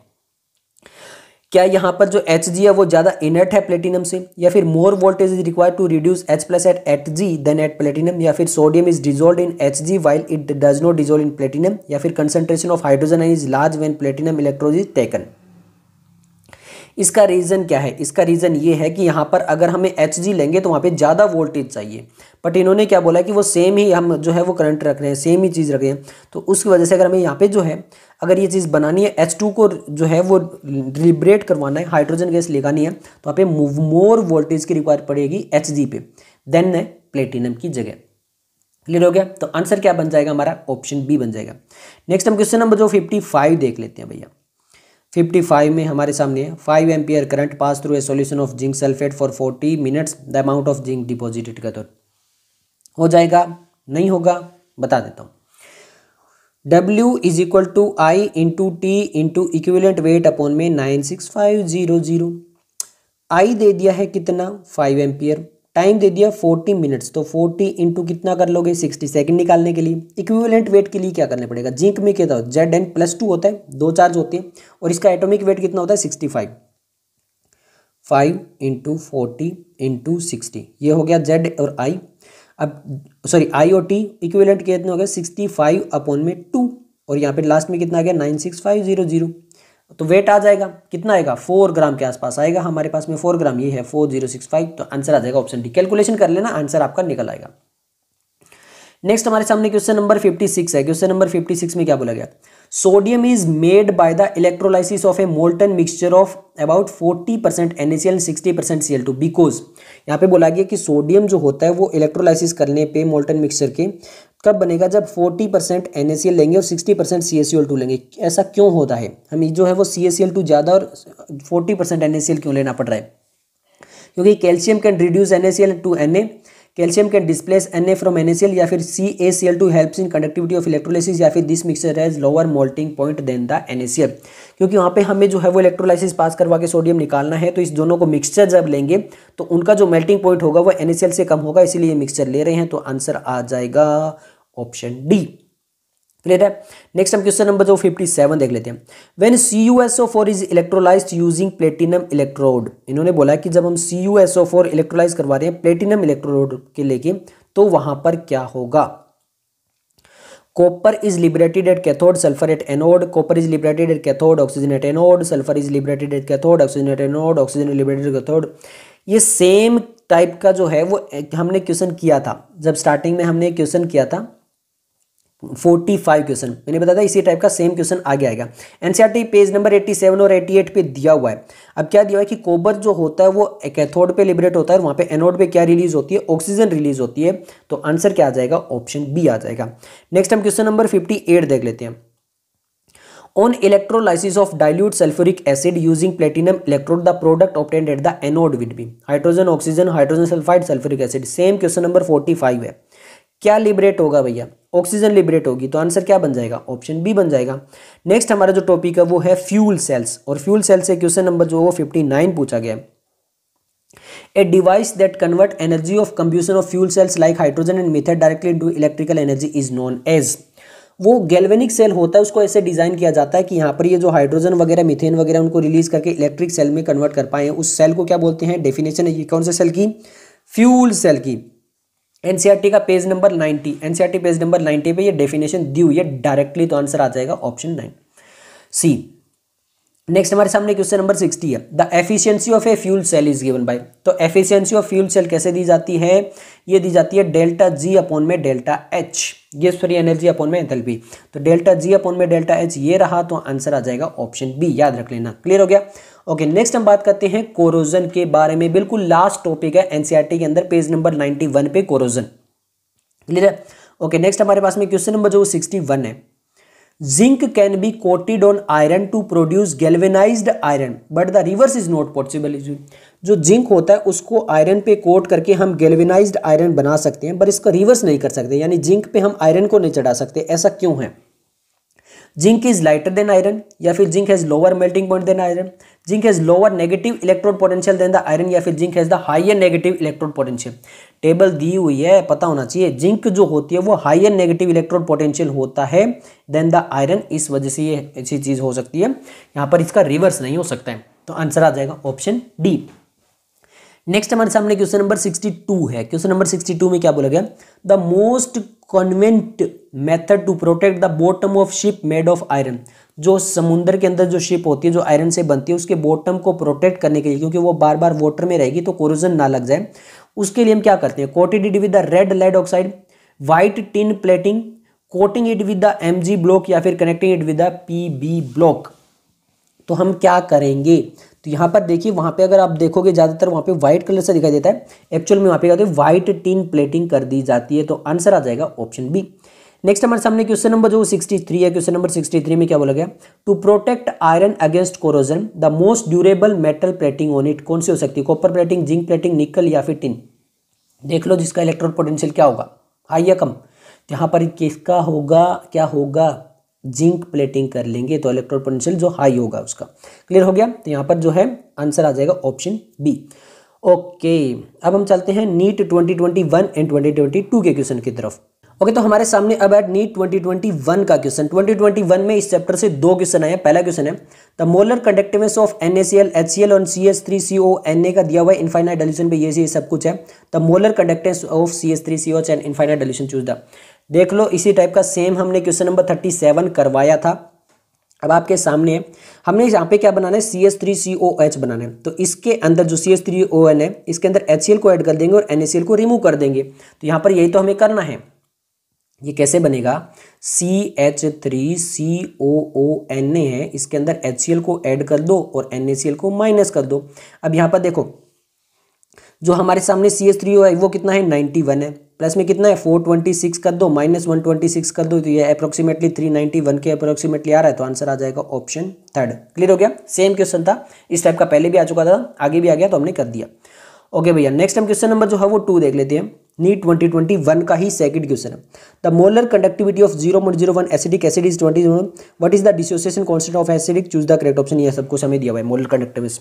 क्या यहाँ पर जो एच जी है वो ज़्यादा इनर्ट है प्लेटिनम से या फिर more voltage is required to reduce H plus at at G then at platinum या फिर sodium is dissolved in H G while it does not dissolved in platinum या फिर concentration of hydrogen is large when platinum electrodes is taken इसका reason क्या है इसका reason ये है कि यहाँ पर अगर हमें एच जी लेंगे तो वहाँ पे ज़्यादा वोल्टेज चाहिए बट इन्होंने क्या बोला कि वो सेम ही हम जो है वो करंट रख रहे हैं सेम ही चीज़ रख रहे हैं तो उसकी वजह से अगर हमें यहाँ पे जो है अगर ये चीज़ बनानी है एच को जो है वो रिलिब्रेट करवाना है हाइड्रोजन गैस लेगानी है तो आप मोर वोल्टेज की रिक्वायर पड़ेगी एच पे देन है प्लेटिनम की जगह क्लियर हो गया तो आंसर क्या बन जाएगा हमारा ऑप्शन बी बन जाएगा नेक्स्ट हम क्वेश्चन नंबर जो फिफ्टी फाइव देख लेते हैं भैया फिफ्टी फाइव में हमारे सामने है P ampere current pass through a solution of zinc sulphate for forty minutes the amount of zinc deposited का हो जाएगा नहीं होगा बता देता हूँ W is equal to I into T into equivalent weight upon में nine six five zero zero I दे दिया है कितना फाइव एम्पियर टाइम दे दिया फोर्टी मिनट्स तो फोर्टी इंटू कितना कर लोगे सिक्सटी सेकंड निकालने के लिए इक्विवेलेंट वेट के लिए क्या करना पड़ेगा जिंक में क्या था जेड एन प्लस टू होता है दो चार्ज होते हैं और इसका एटॉमिक वेट कितना होता है sixty five five into forty into sixty ये हो गया जेड और आई अब सॉरी आई ओ टी के कितने हो गए सिक्सटी फाइव अपॉन में टू और यहाँ पे लास्ट में कितना आ गया nine six five zero zero तो वेट आ जाएगा कितना आएगा फोर ग्राम के आसपास आएगा हमारे पास में फोर ग्राम ये है फोर जीरो सिक्स फाइव तो आंसर आ जाएगा ऑप्शन डी कैलकुलेशन कर लेना आंसर आपका निकल आएगा नेक्स्ट हमारे सामने क्वेश्चन नंबर 56 है क्वेश्चन नंबर 56 में क्या बोला गया sodium is made by the electrolysis of a molten mixture of about 40 percent N H L sixty percent C L two because यहाँ पे बोला गया कि सोडियम जो होता है वो इलेक्ट्रोलाइसिस करने पे मोल्टन मिक्सचर के कब बनेगा जब 40 परसेंट एन लेंगे और 60 परसेंट सी लेंगे ऐसा क्यों होता है हम जो है वो सी ज़्यादा और 40 परसेंट एन क्यों लेना पड़ रहा है क्योंकि calcium can reduce N two N calcium can displace N A from N या फिर C A C L two helps in conductivity of electrolysis या फिर this mixture has lower melting point than the N क्योंकि वहाँ पे हमें जो है वो इलेक्ट्रोलाइसिस पास करवा के सोडियम निकालना है तो इस दोनों को मिक्सचर जब लेंगे तो उनका जो मेल्टिंग पॉइंट होगा वो एन से कम होगा इसीलिए मिक्सचर ले रहे हैं तो आंसर आ जाएगा ऑप्शन डी क्लियर है नेक्स्ट हम क्वेश्चन नंबर जो फिफ्टी सेवन देख लेते हैं when C U S O four is electrolyse using platinum electrode इन्होंने बोला कि जब हम C U S O four electrolyse करवा रहे हैं प्लेटिनम इलेक्ट्रोड के लेके तो वहां पर क्या होगा copper is liberated at cathode sulphur at anode copper is liberated at cathode oxygen at anode sulphur is liberated at cathode oxygen at anode oxygen liberated cathode ये सेम टाइप का जो है वो हमने क्वेश्चन किया था जब स्टार्टिंग में हमने क्वेश्चन किया था फोर्टी फाइव क्वेश्चन मैंने बताया था इसी टाइप का सेम क्वेश्चन आगे आएगा NCERT page number eighty seven और एट्टी एट पर दिया हुआ है अब क्या दिया हुआ है कि कोबर जो होता है वो कैथोड पे लिबरेट होता है वहाँ पे एनोड पे क्या रिलीज होती है ऑक्सीजन रिलीज होती है तो आंसर क्या आ जाएगा ऑप्शन बी आ जाएगा नेक्स्ट हम क्वेश्चन नंबर फिफ्टी देख लेते हैं on electrolysis of dilute sulfuric acid using platinum electrode the product obtained at the anode will be hydrogen oxygen hydrogen sulfide sulfuric acid same question number 45 है क्या liberate होगा भैया oxygen liberate होगी तो answer क्या बन जाएगा ऑप्शन बी बन जाएगा नेक्स्ट हमारा जो टॉपिक है वो है फ्यूल सेल्स और फ्यूल सेल से क्वेश्चन नंबर जो वो फिफ्टी नाइन पूछा गया a device that convert energy of combustion of fuel cells like hydrogen and and directly directly electrical energy is known as वो गैल्वेनिक सेल होता है उसको ऐसे डिज़ाइन किया जाता है कि यहाँ पर ये जो हाइड्रोजन वगैरह मिथेन वगैरह उनको रिलीज करके इलेक्ट्रिक सेल में कन्वर्ट कर पाए उस सेल को क्या बोलते हैं डेफिनेशन है ये कौन से सेल की फ्यूल सेल की एनसीईआरटी e का page number 90 NCERT page number 90 पे ये डेफिनेशन दी हुई है डायरेक्टली तो आंसर आ जाएगा ऑप्शन नाइन सी नेक्स्ट हमारे सामने क्वेश्चन नंबर सिक्सटी है the efficiency of a fuel cell is given by तो एफिशिएंसी ऑफ फ्यूल सेल कैसे दी जाती है ये दी जाती है डेल्टा जी अपॉन में डेल्टा एच ये सॉरी एनर्जी अपॉन में एथल तो डेल्टा जी अपॉन में डेल्टा एच ये रहा तो आंसर आ जाएगा ऑप्शन बी याद रख लेना क्लियर हो गया ओके okay, नेक्स्ट हम बात करते हैं कोरोजन के बारे में बिल्कुल लास्ट टॉपिक है एनसीईआरटी e के अंदर पेज नंबर नाइनटी पे कोरोजन क्लियर है ओके नेक्स्ट हमारे पास में क्वेश्चन नंबर जो सिक्सटी वन है zinc can be coated on iron to produce galvanised iron but the reverse is not possible is जो जिंक होता है उसको आयरन पे कोट करके हम गैल्वेनाइज्ड आयरन बना सकते हैं पर इसका रिवर्स नहीं कर सकते यानी जिंक पे हम आयरन को नहीं चढ़ा सकते ऐसा क्यों है zinc is lighter than iron या फिर zinc has lower melting point than iron zinc has lower negative electron potential than the iron या फिर zinc has the higher negative electron potential table दी हुई है पता होना चाहिए जिंक जो होती है वो हायर नेगेटिव इलेक्ट्रॉन पोटेंशियल होता है देन द आयरन इस वजह से ये ऐसी चीज़ हो सकती है यहाँ पर इसका रिवर्स नहीं हो सकता है तो आंसर आ जाएगा ऑप्शन डी नेक्स्ट हमारे सामने क्वेश्चन नंबर 62 है क्वेश्चन नंबर 62 में क्या बोला गया the most convenient method to protect the bottom of ship made of iron जो समुद्र के अंदर जो शिप होती है जो आयरन से बनती है उसके बॉटम को प्रोटेक्ट करने के लिए क्योंकि वो बार बार वाटर में रहेगी तो कोरोजन ना लग जाए उसके लिए हम क्या करते हैं coated it with the red lead oxide white tin plating coating it with the M block या फिर connecting it with the P block तो हम क्या करेंगे तो यहाँ पर देखिए वहाँ पे अगर आप देखोगे ज़्यादातर वहाँ पे व्हाइट कलर से दिखाई देता है एक्चुअल में वहाँ पे क्या होता है व्हाइट टिन प्लेटिंग कर दी जाती है तो आंसर आ जाएगा ऑप्शन बी नेक्स्ट हमारे सामने क्वेश्चन नंबर जो 63 है क्वेश्चन नंबर 63 में क्या बोला गया to protect iron against corrosion the most durable metal plating on it कौन सी हो सकती है कॉपर प्लेटिंग जिंक प्लेटिंग निकल या फिर टिन देख लो जिसका इलेक्ट्रॉन पोटेंशियल क्या होगा हाई या कम तो यहाँ पर किसका होगा क्या होगा जिंक प्लेटिंग कर लेंगे तो इलेक्ट्रॉन पोटेंशियल जो हाई होगा उसका क्लियर हो गया तो यहाँ पर जो है आंसर आ जाएगा ऑप्शन बी ओके अब हम चलते हैं नीट 2021 एंड 2022 के क्वेश्चन की तरफ ओके तो हमारे सामने अब है नीट 2021 का क्वेश्चन 2021 में इस चैप्टर से दो क्वेश्चन आए पहला क्वेश्चन है the molar conductiveness of N A C L H C L और C S three C O N A का दिया हुआ है इनफाइनाइट डोल्यूशन पे ये ये सब कुछ है the molar conductiveness of C S three C O and infinite dilution choose the देख लो इसी टाइप का सेम हमने क्वेश्चन नंबर थर्टी सेवन करवाया था अब आपके सामने हमने यहाँ पे क्या बनाना है C S three C O H बनाना है तो इसके अंदर जो C S three O N है इसके अंदर एच सी एल को ऐड कर देंगे और एन ए सी एल को रिमूव कर देंगे तो यहाँ पर यही तो हमें करना है ये कैसे बनेगा C H three C O O N A है इसके अंदर एच सी एल को ऐड कर दो और एन ए सी एल को माइनस कर दो अब यहाँ पर देखो जो हमारे सामने सी एच थ्री है वो कितना है नाइन्टी वन है प्लस में कितना है फोर ट्वेंटी सिक्स कर दो माइनस वन ट्वेंटी सिक्स कर दो तो ये अप्रोक्सीमेटली थ्री नाइन्टी वन के अप्रोक्सीमेटली आ रहा है तो आंसर आ जाएगा ऑप्शन थर्ड क्लियर हो गया सेम क्वेश्चन था इस टाइप का पहले भी आ चुका था आगे भी आ गया तो हमने कर दिया ओके भैया नेक्स्ट हम क्वेश्चन नंबर जो है वो टू देख लेते हैं नीट 2021 का ही सेकंड क्वेश्चन है the molar conductivity of zero point zero one acidic acid is twenty what is the dissociation constant of acidic choose the correct option ये सब कुछ हमें दिया हुआ है मोलर कंडक्टिविस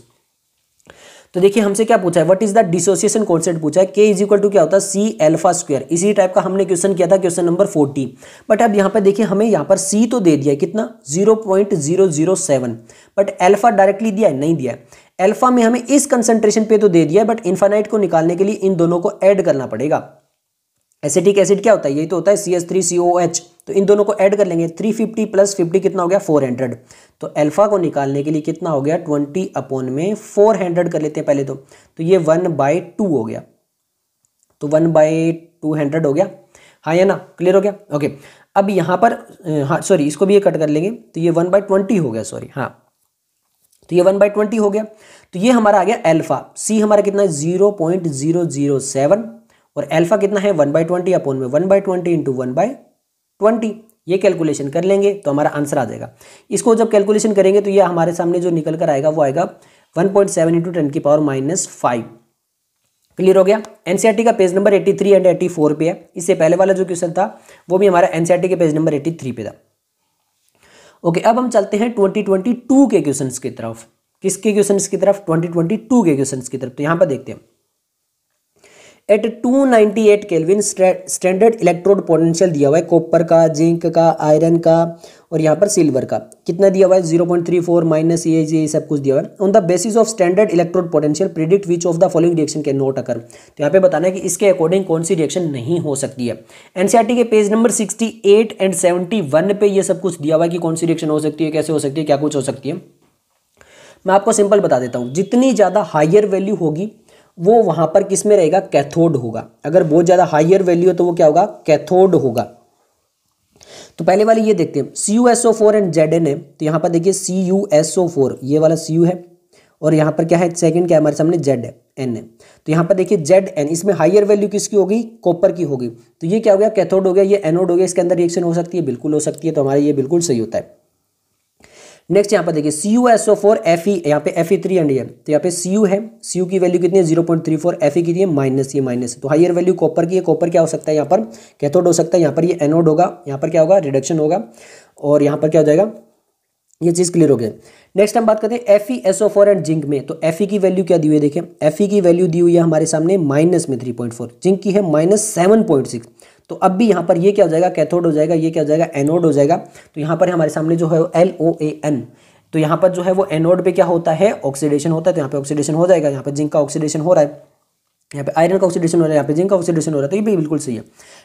तो देखिए हमसे क्या पूछा है what is the dissociation concept पूछा है के इज इक्वल टू क्या होता है सी एल्फा स्क्वायर इसी टाइप का हमने क्वेश्चन किया था क्वेश्चन नंबर फोर्टी बट अब यहाँ पर देखिए हमें यहाँ पर सी तो दे दिया है कितना zero point zero zero seven but alpha directly दिया है नहीं दिया है अल्फा में हमें इस कंसंट्रेशन पे तो दे दिया बट इन्फानाइट को निकालने के लिए इन दोनों को ऐड करना पड़ेगा एसिटिक एसिड क्या होता है यही तो होता है C S three C O H तो इन दोनों को ऐड कर लेंगे 350 प्लस 50 कितना हो गया 400 तो अल्फा को निकालने के लिए कितना हो गया 20 अपॉन में 400 कर लेते हैं पहले तो तो ये 1 बाई टू हो गया तो 1 बाई टू हंड्रेड हो गया हाँ या ना क्लियर हो गया ओके अब यहाँ पर हाँ सॉरी इसको भी ये कट कर लेंगे तो ये वन बाई ट्वेंटी हो गया सॉरी हाँ तो ये वन बाई ट्वेंटी हो गया तो ये हमारा आ गया एल्फा सी हमारा कितना है zero point zero zero seven और एल्फा कितना है वन बाई ट्वेंटी अपोन में one by twenty into one by twenty ये कैलकुलेशन कर लेंगे तो हमारा आंसर आ जाएगा इसको जब कैलकुलेशन करेंगे तो ये हमारे सामने जो निकल कर आएगा वो आएगा one point seven into ten की पावर माइनस फाइव क्लियर हो गया एनसीईआरटी e का page number eighty three and eighty four पे है इससे पहले वाला जो क्वेश्चन था वो भी हमारा एनसीईआरटी e के पेज नंबर एट्टी थ्री पे था ओके अब हम चलते हैं 2022 के क्वेश्चंस की तरफ किसके क्वेश्चंस की तरफ 2022 के क्वेश्चंस की तरफ तो यहाँ पर देखते हैं at 298 kelvin standard electrode potential दिया हुआ है कॉपर का जिंक का आयरन का और यहाँ पर सिल्वर का कितना दिया हुआ है 0.34 माइनस ये ये सब कुछ दिया हुआ है on the basis of standard electrode potential predict which of the following reaction can not occur तो यहाँ पे बताना है कि इसके अकॉर्डिंग कौन सी रिएक्शन नहीं हो सकती है एनसीईआरटी e के page number eight and one पे ये सब कुछ दिया हुआ है कि कौन सी रिएक्शन हो सकती है कैसे हो सकती है क्या कुछ हो सकती है मैं आपको सिंपल बता देता हूँ जितनी ज़्यादा हायर वैल्यू होगी वो वहाँ पर किस में रहेगा कैथोड होगा अगर बहुत ज़्यादा हाइयर वैल्यू है तो वो क्या होगा कैथोड होगा तो पहले वाली ये देखते हैं C U S O four and Z N A तो यहाँ पर देखिए C U S O four ये वाला सी यू है और यहाँ पर क्या है सेकंड क्या हमारे सामने जेड है एन है तो यहाँ पर देखिए जेड एन इसमें हाइयर वैल्यू किसकी होगी कॉपर की होगी तो ये क्या हो गया कैथोड हो गया ये एनोड हो गया इसके अंदर रिएक्शन हो सकती है बिल्कुल हो सकती है तो हमारे ये बिल्कुल सही होता है नेक्स्ट यहाँ पर देखिए C U S O four F E यहाँ पे एफ ई थ्री हंड्रेड है तो यहाँ पे सी यू है सी यू की वैल्यू कितनी है zero point three four F E की माइनस ये माइनस तो हाइयर वैल्यू कॉपर की है कॉपर क्या हो सकता है यहाँ पर कैथोड हो सकता है यहाँ पर ये एनोड होगा यहाँ पर क्या होगा रिडक्शन होगा और यहाँ पर क्या हो जाएगा ये चीज़ क्लियर हो गई नेक्स्ट हम बात करते हैं F E S O four and zinc में तो एफ ई की वैल्यू क्या दी हुई है देखिए एफ ई की वैल्यू दी हुई है हमारे सामने माइनस में थ्री पॉइंट फोर जिंक की है माइनस सेवन पॉइंट सिक्स तो अब भी यहाँ पर ये क्या हो जाएगा कैथोड हो जाएगा ये क्या हो जाएगा एनोड हो जाएगा तो यहाँ पर हमारे सामने जो है एल ओ ए एन तो यहाँ पर जो है वो एनोड पे क्या होता है ऑक्सीडेशन होता है तो यहाँ पे ऑक्सीडेशन हो जाएगा यहाँ पर जिंक का ऑक्सीडेशन हो रहा है यहाँ पे आयरन का ऑक्सीडेशन हो रहा है यहाँ पे जिंक का ऑक्सीडेशन हो रहा है तो ये भी बिल्कुल सही है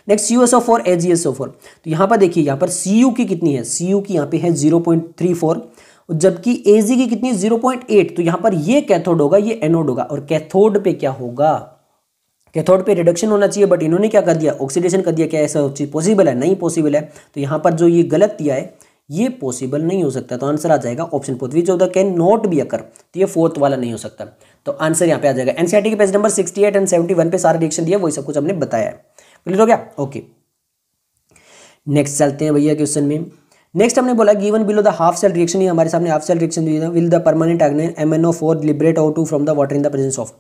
next C S O four H G S O four तो यहाँ पर देखिए यहाँ पर सी यू की कितनी है सी यू की यहाँ पे है जीरो पॉइंट थ्री फोर जबकि ए जी की कितनी जीरो पॉइंट एट तो यहाँ पर ये कैथोड होगा ये एनोड होगा और कैथोड पे क्या होगा कैथोड पे रिडक्शन होना चाहिए बट इन्होंने क्या कर दिया ऑक्सीडेशन कर दिया क्या ऐसा चीज़ पॉसिबल है नहीं पॉसिबल है तो यहाँ पर जो ये गलत दिया है ये पॉसिबल नहीं हो सकता तो आंसर आ जाएगा option fourth which of the can not be occur तो ये फोर्थ वाला नहीं हो सकता तो आंसर यहाँ पे आ जाएगा एनसीआर e के page number sixty and seventy पे सारा रिएक्शन दिया वही सब कुछ हमने बताया है क्लियर हो गया ओके नेक्स्ट चलते हैं भैया क्वेश्चन में नेक्स्ट हमने बोला given below the half cell reaction ही हमारे सामने हाफ सेल रिएक्शन दिया will the permanganate M N O four liberate O two from the water in the presence of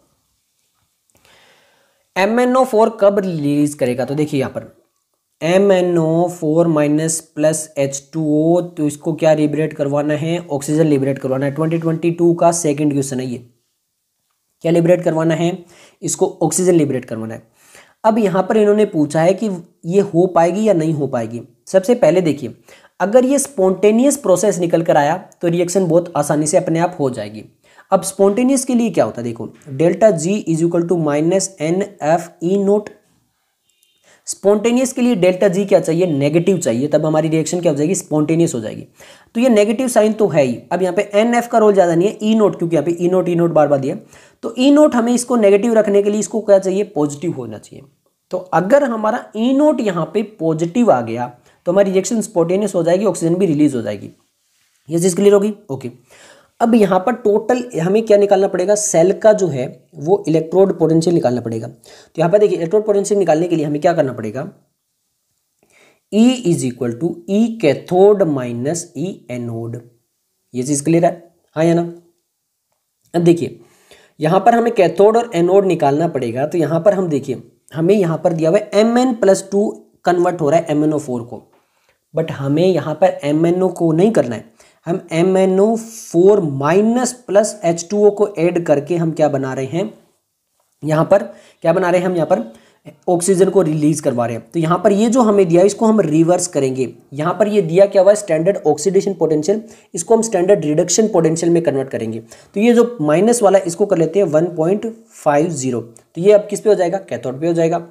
M N O four कब release करेगा तो देखिए यहाँ पर M N O four minus plus H two O तो इसको क्या liberate करवाना है ऑक्सीजन लिबरेट करवाना है ट्वेंटी ट्वेंटी टू का सेकेंड क्वेश्चन है ये क्या लिबरेट करवाना है इसको ऑक्सीजन लिबरेट करवाना है अब यहाँ पर इन्होंने पूछा है कि ये हो पाएगी या नहीं हो पाएगी सबसे पहले देखिए अगर ये स्पॉन्टेनियस प्रोसेस निकल कर आया तो रिएक्शन बहुत आसानी से अपने आप हो जाएगी अब स्पॉन्टेनियस के लिए क्या होता है देखो delta G is equal to minus N F E naught spontaneous के लिए डेल्टा जी क्या चाहिए नेगेटिव चाहिए तब हमारी रिएक्शन क्या हो जाएगी स्पॉन्टेनियस हो जाएगी तो ये नेगेटिव साइन तो है ही अब यहाँ पे एन एफ का रोल ज़्यादा नहीं है ई e नोट क्योंकि यहाँ पे ई नोट ई नोट बार बार दिया तो ई e नोट हमें इसको नेगेटिव रखने के लिए इसको क्या चाहिए पॉजिटिव होना चाहिए तो अगर हमारा ई e नोट यहाँ पे पॉजिटिव आ गया तो हमारी रिएक्शन स्पॉन्टेनियस हो जाएगी ऑक्सीजन भी रिलीज हो जाएगी ये चीज़ क्लियर होगी ओके okay. अब यहाँ पर टोटल हमें क्या निकालना पड़ेगा सेल का जो है वो इलेक्ट्रोड पोटेंशियल निकालना पड़ेगा तो यहाँ पर देखिए इलेक्ट्रोड पोटेंशियल निकालने के लिए हमें क्या करना पड़ेगा E is equal to E cathode minus E anode ये चीज़ क्लियर है हाँ या ना अब देखिए यहाँ पर हमें कैथोड और एनोड निकालना पड़ेगा तो यहाँ पर हम देखिए हमें यहाँ पर दिया हुआ है M N plus two convert हो रहा है एम एन ओ फोर को बट हमें यहाँ पर एम एन ओ को नहीं करना है हम M N O four minus plus H two O को ऐड करके हम क्या बना रहे हैं यहाँ पर क्या बना रहे हैं हम यहाँ पर ऑक्सीजन को रिलीज करवा रहे हैं तो यहाँ पर ये जो हमें दिया इसको हम रिवर्स करेंगे यहाँ पर ये दिया क्या हुआ है स्टैंडर्ड ऑक्सीडेशन पोटेंशियल इसको हम स्टैंडर्ड रिडक्शन पोटेंशियल में कन्वर्ट करेंगे तो ये जो माइनस वाला इसको कर लेते हैं वन पॉइंट फाइव जीरो तो ये अब किस पे हो जाएगा कैथोड पे हो जाएगा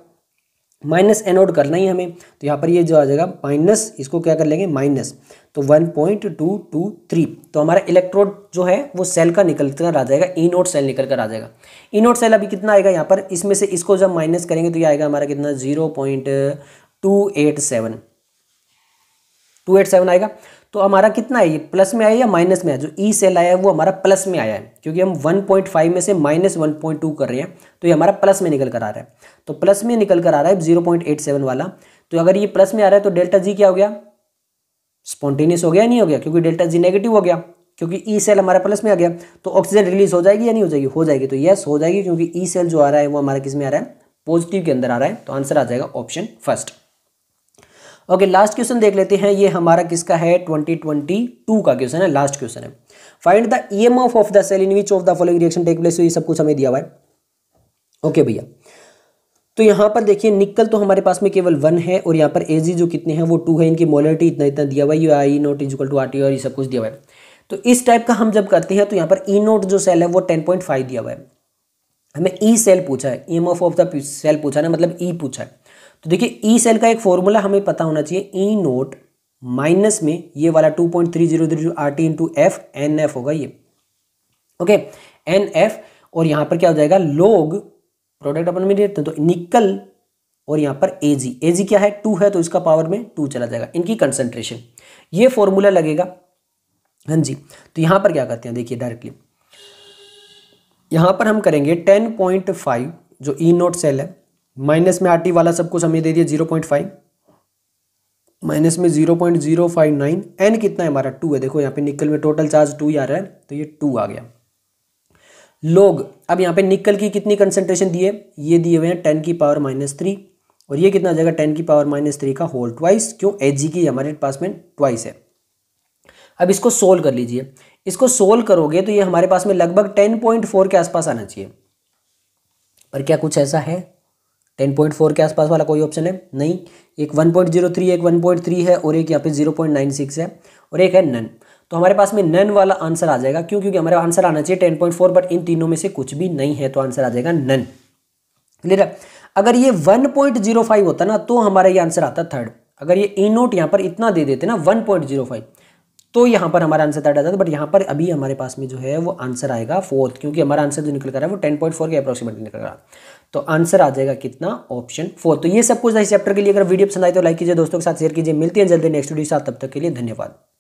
माइनस एन आउट करना ही हमें तो यहाँ पर ये जो आ जाएगा माइनस इसको क्या कर लेंगे माइनस तो 1.223 तो हमारा इलेक्ट्रोड जो है वो सेल का निकल कर आ जाएगा ई नोट सेल निकल कर आ जाएगा ई नोट सेल अभी कितना आएगा यहाँ पर इसमें से इसको जब माइनस करेंगे तो ये आएगा हमारा कितना zero point two eight seven two eight seven आएगा तो हमारा कितना है ये प्लस में आया या माइनस में आया जो ई e सेल आया है वो हमारा प्लस में आया है क्योंकि हम 1.5 में से माइनस वन कर रहे हैं तो ये हमारा प्लस में निकल कर आ रहा है तो प्लस में निकल कर आ रहा है जीरो वाला तो अगर ये प्लस में आ रहा है तो डेल्टा जी क्या हो गया स्पॉन्टेनियस हो गया नहीं हो गया क्योंकि डेल्टा जी नेगेटिव हो गया क्योंकि ई e सेल हमारा प्लस में आ गया तो ऑक्सीजन रिलीज हो जाएगी या नहीं हो जाएगी हो जाएगी तो यस हो जाएगी क्योंकि ई e सेल जो आ रहा है वो हमारा किस में आ रहा है पॉजिटिव के अंदर आ रहा है तो आंसर आ जाएगा option first okay last question देख लेते हैं ये हमारा किसका है 2022 का क्वेश्चन है लास्ट क्वेश्चन है find the EMF of the cell in which of the following reaction take place ये सब कुछ हमें दिया हुआ है ओके भैया तो यहाँ पर देखिए निकल तो हमारे पास में केवल वन है और यहाँ पर एजी जो कितने हैं वो टू है इनकी मोलिटी इतना इतना दिया हुआ है यू आई naught is equal to R T और ये सब कुछ दिया हुआ है तो इस टाइप का हम जब करते हैं तो यहाँ पर ई e नोट जो सेल है वो टेन पॉइंट फाइव दिया हुआ है हमें ई e सेल पूछा है E M F of the cell पूछा है ना मतलब ई e पूछा है तो देखिए ई e सेल का एक फॉर्मूला हमें पता होना चाहिए ई e नोट माइनस में ये वाला two point three zero zero R T into F N F होगा ये ओके एन एफ और यहां पर क्या हो जाएगा लोग प्रोडक्ट अपन में देते हैं तो निकल और यहां पर ए जी ए जी क्या है टू है तो इसका पावर में टू चला जाएगा इनकी कंसेंट्रेशन ये फॉर्मूला लगेगा हाँ जी तो यहां पर क्या करते हैं देखिए डायरेक्टली यहां पर हम करेंगे टेन पॉइंट फाइव जो ई e नोट सेल है माइनस में आरटी वाला सबको समय दे दिया जीरो पॉइंट फाइव माइनस में zero point zero five nine N कितना है हमारा टू है देखो यहाँ पे निकल में टोटल चार्ज टू ही आ रहा है तो ये टू आ गया लोग अब यहाँ पे निकल की कितनी कंसेंट्रेशन दिए ये दिए हुए हैं टेन की पावर माइनस थ्री और ये कितना जगह टेन की पावर माइनस थ्री का होल ट्वाइस क्यों एच की हमारे पास में ट्वाइस है अब इसको सोल्व कर लीजिए इसको सोल्व करोगे तो ये हमारे पास में लगभग टेन पॉइंट फोर के आसपास आना चाहिए पर क्या कुछ ऐसा है टेन पॉइंट फोर के आसपास वाला कोई ऑप्शन है नहीं एक वन पॉइंट जीरो थ्री एक वन पॉइंट थ्री है और एक यहाँ पे जीरो पॉइंट नाइन सिक्स है और एक है नन तो हमारे पास में नन वाला आंसर आ जाएगा क्यों क्योंकि हमारा आंसर आना चाहिए टेन पॉइंट फोर बट इन तीनों में से कुछ भी नहीं है तो आंसर आ जाएगा नन क्लियर है अगर ये वन पॉइंट जीरो फाइव होता ना तो हमारा ये आंसर आता थर्ड अगर ये ई नोट यहाँ पर इतना दे देते ना वन पॉइंट जीरो फाइव तो यहाँ पर हमारा आंसर थर्ड आ जाता बट यहाँ पर अभी हमारे पास में जो है वो आंसर आएगा फोर्थ क्योंकि हमारा आंसर जो निकल कर रहा है वो टेन पॉइंट फोर के अप्रोक्सीमेटली निकल रहा है तो आंसर आ जाएगा कितना ऑप्शन फोर तो ये सब कुछ था इस चैप्टर के लिए अगर वीडियो पसंद आए तो लाइक कीजिए दोस्तों के साथ शेयर कीजिए मिलती है जल्दी नेक्स्ट वीडियो साथ तब तक के लिए धन्यवाद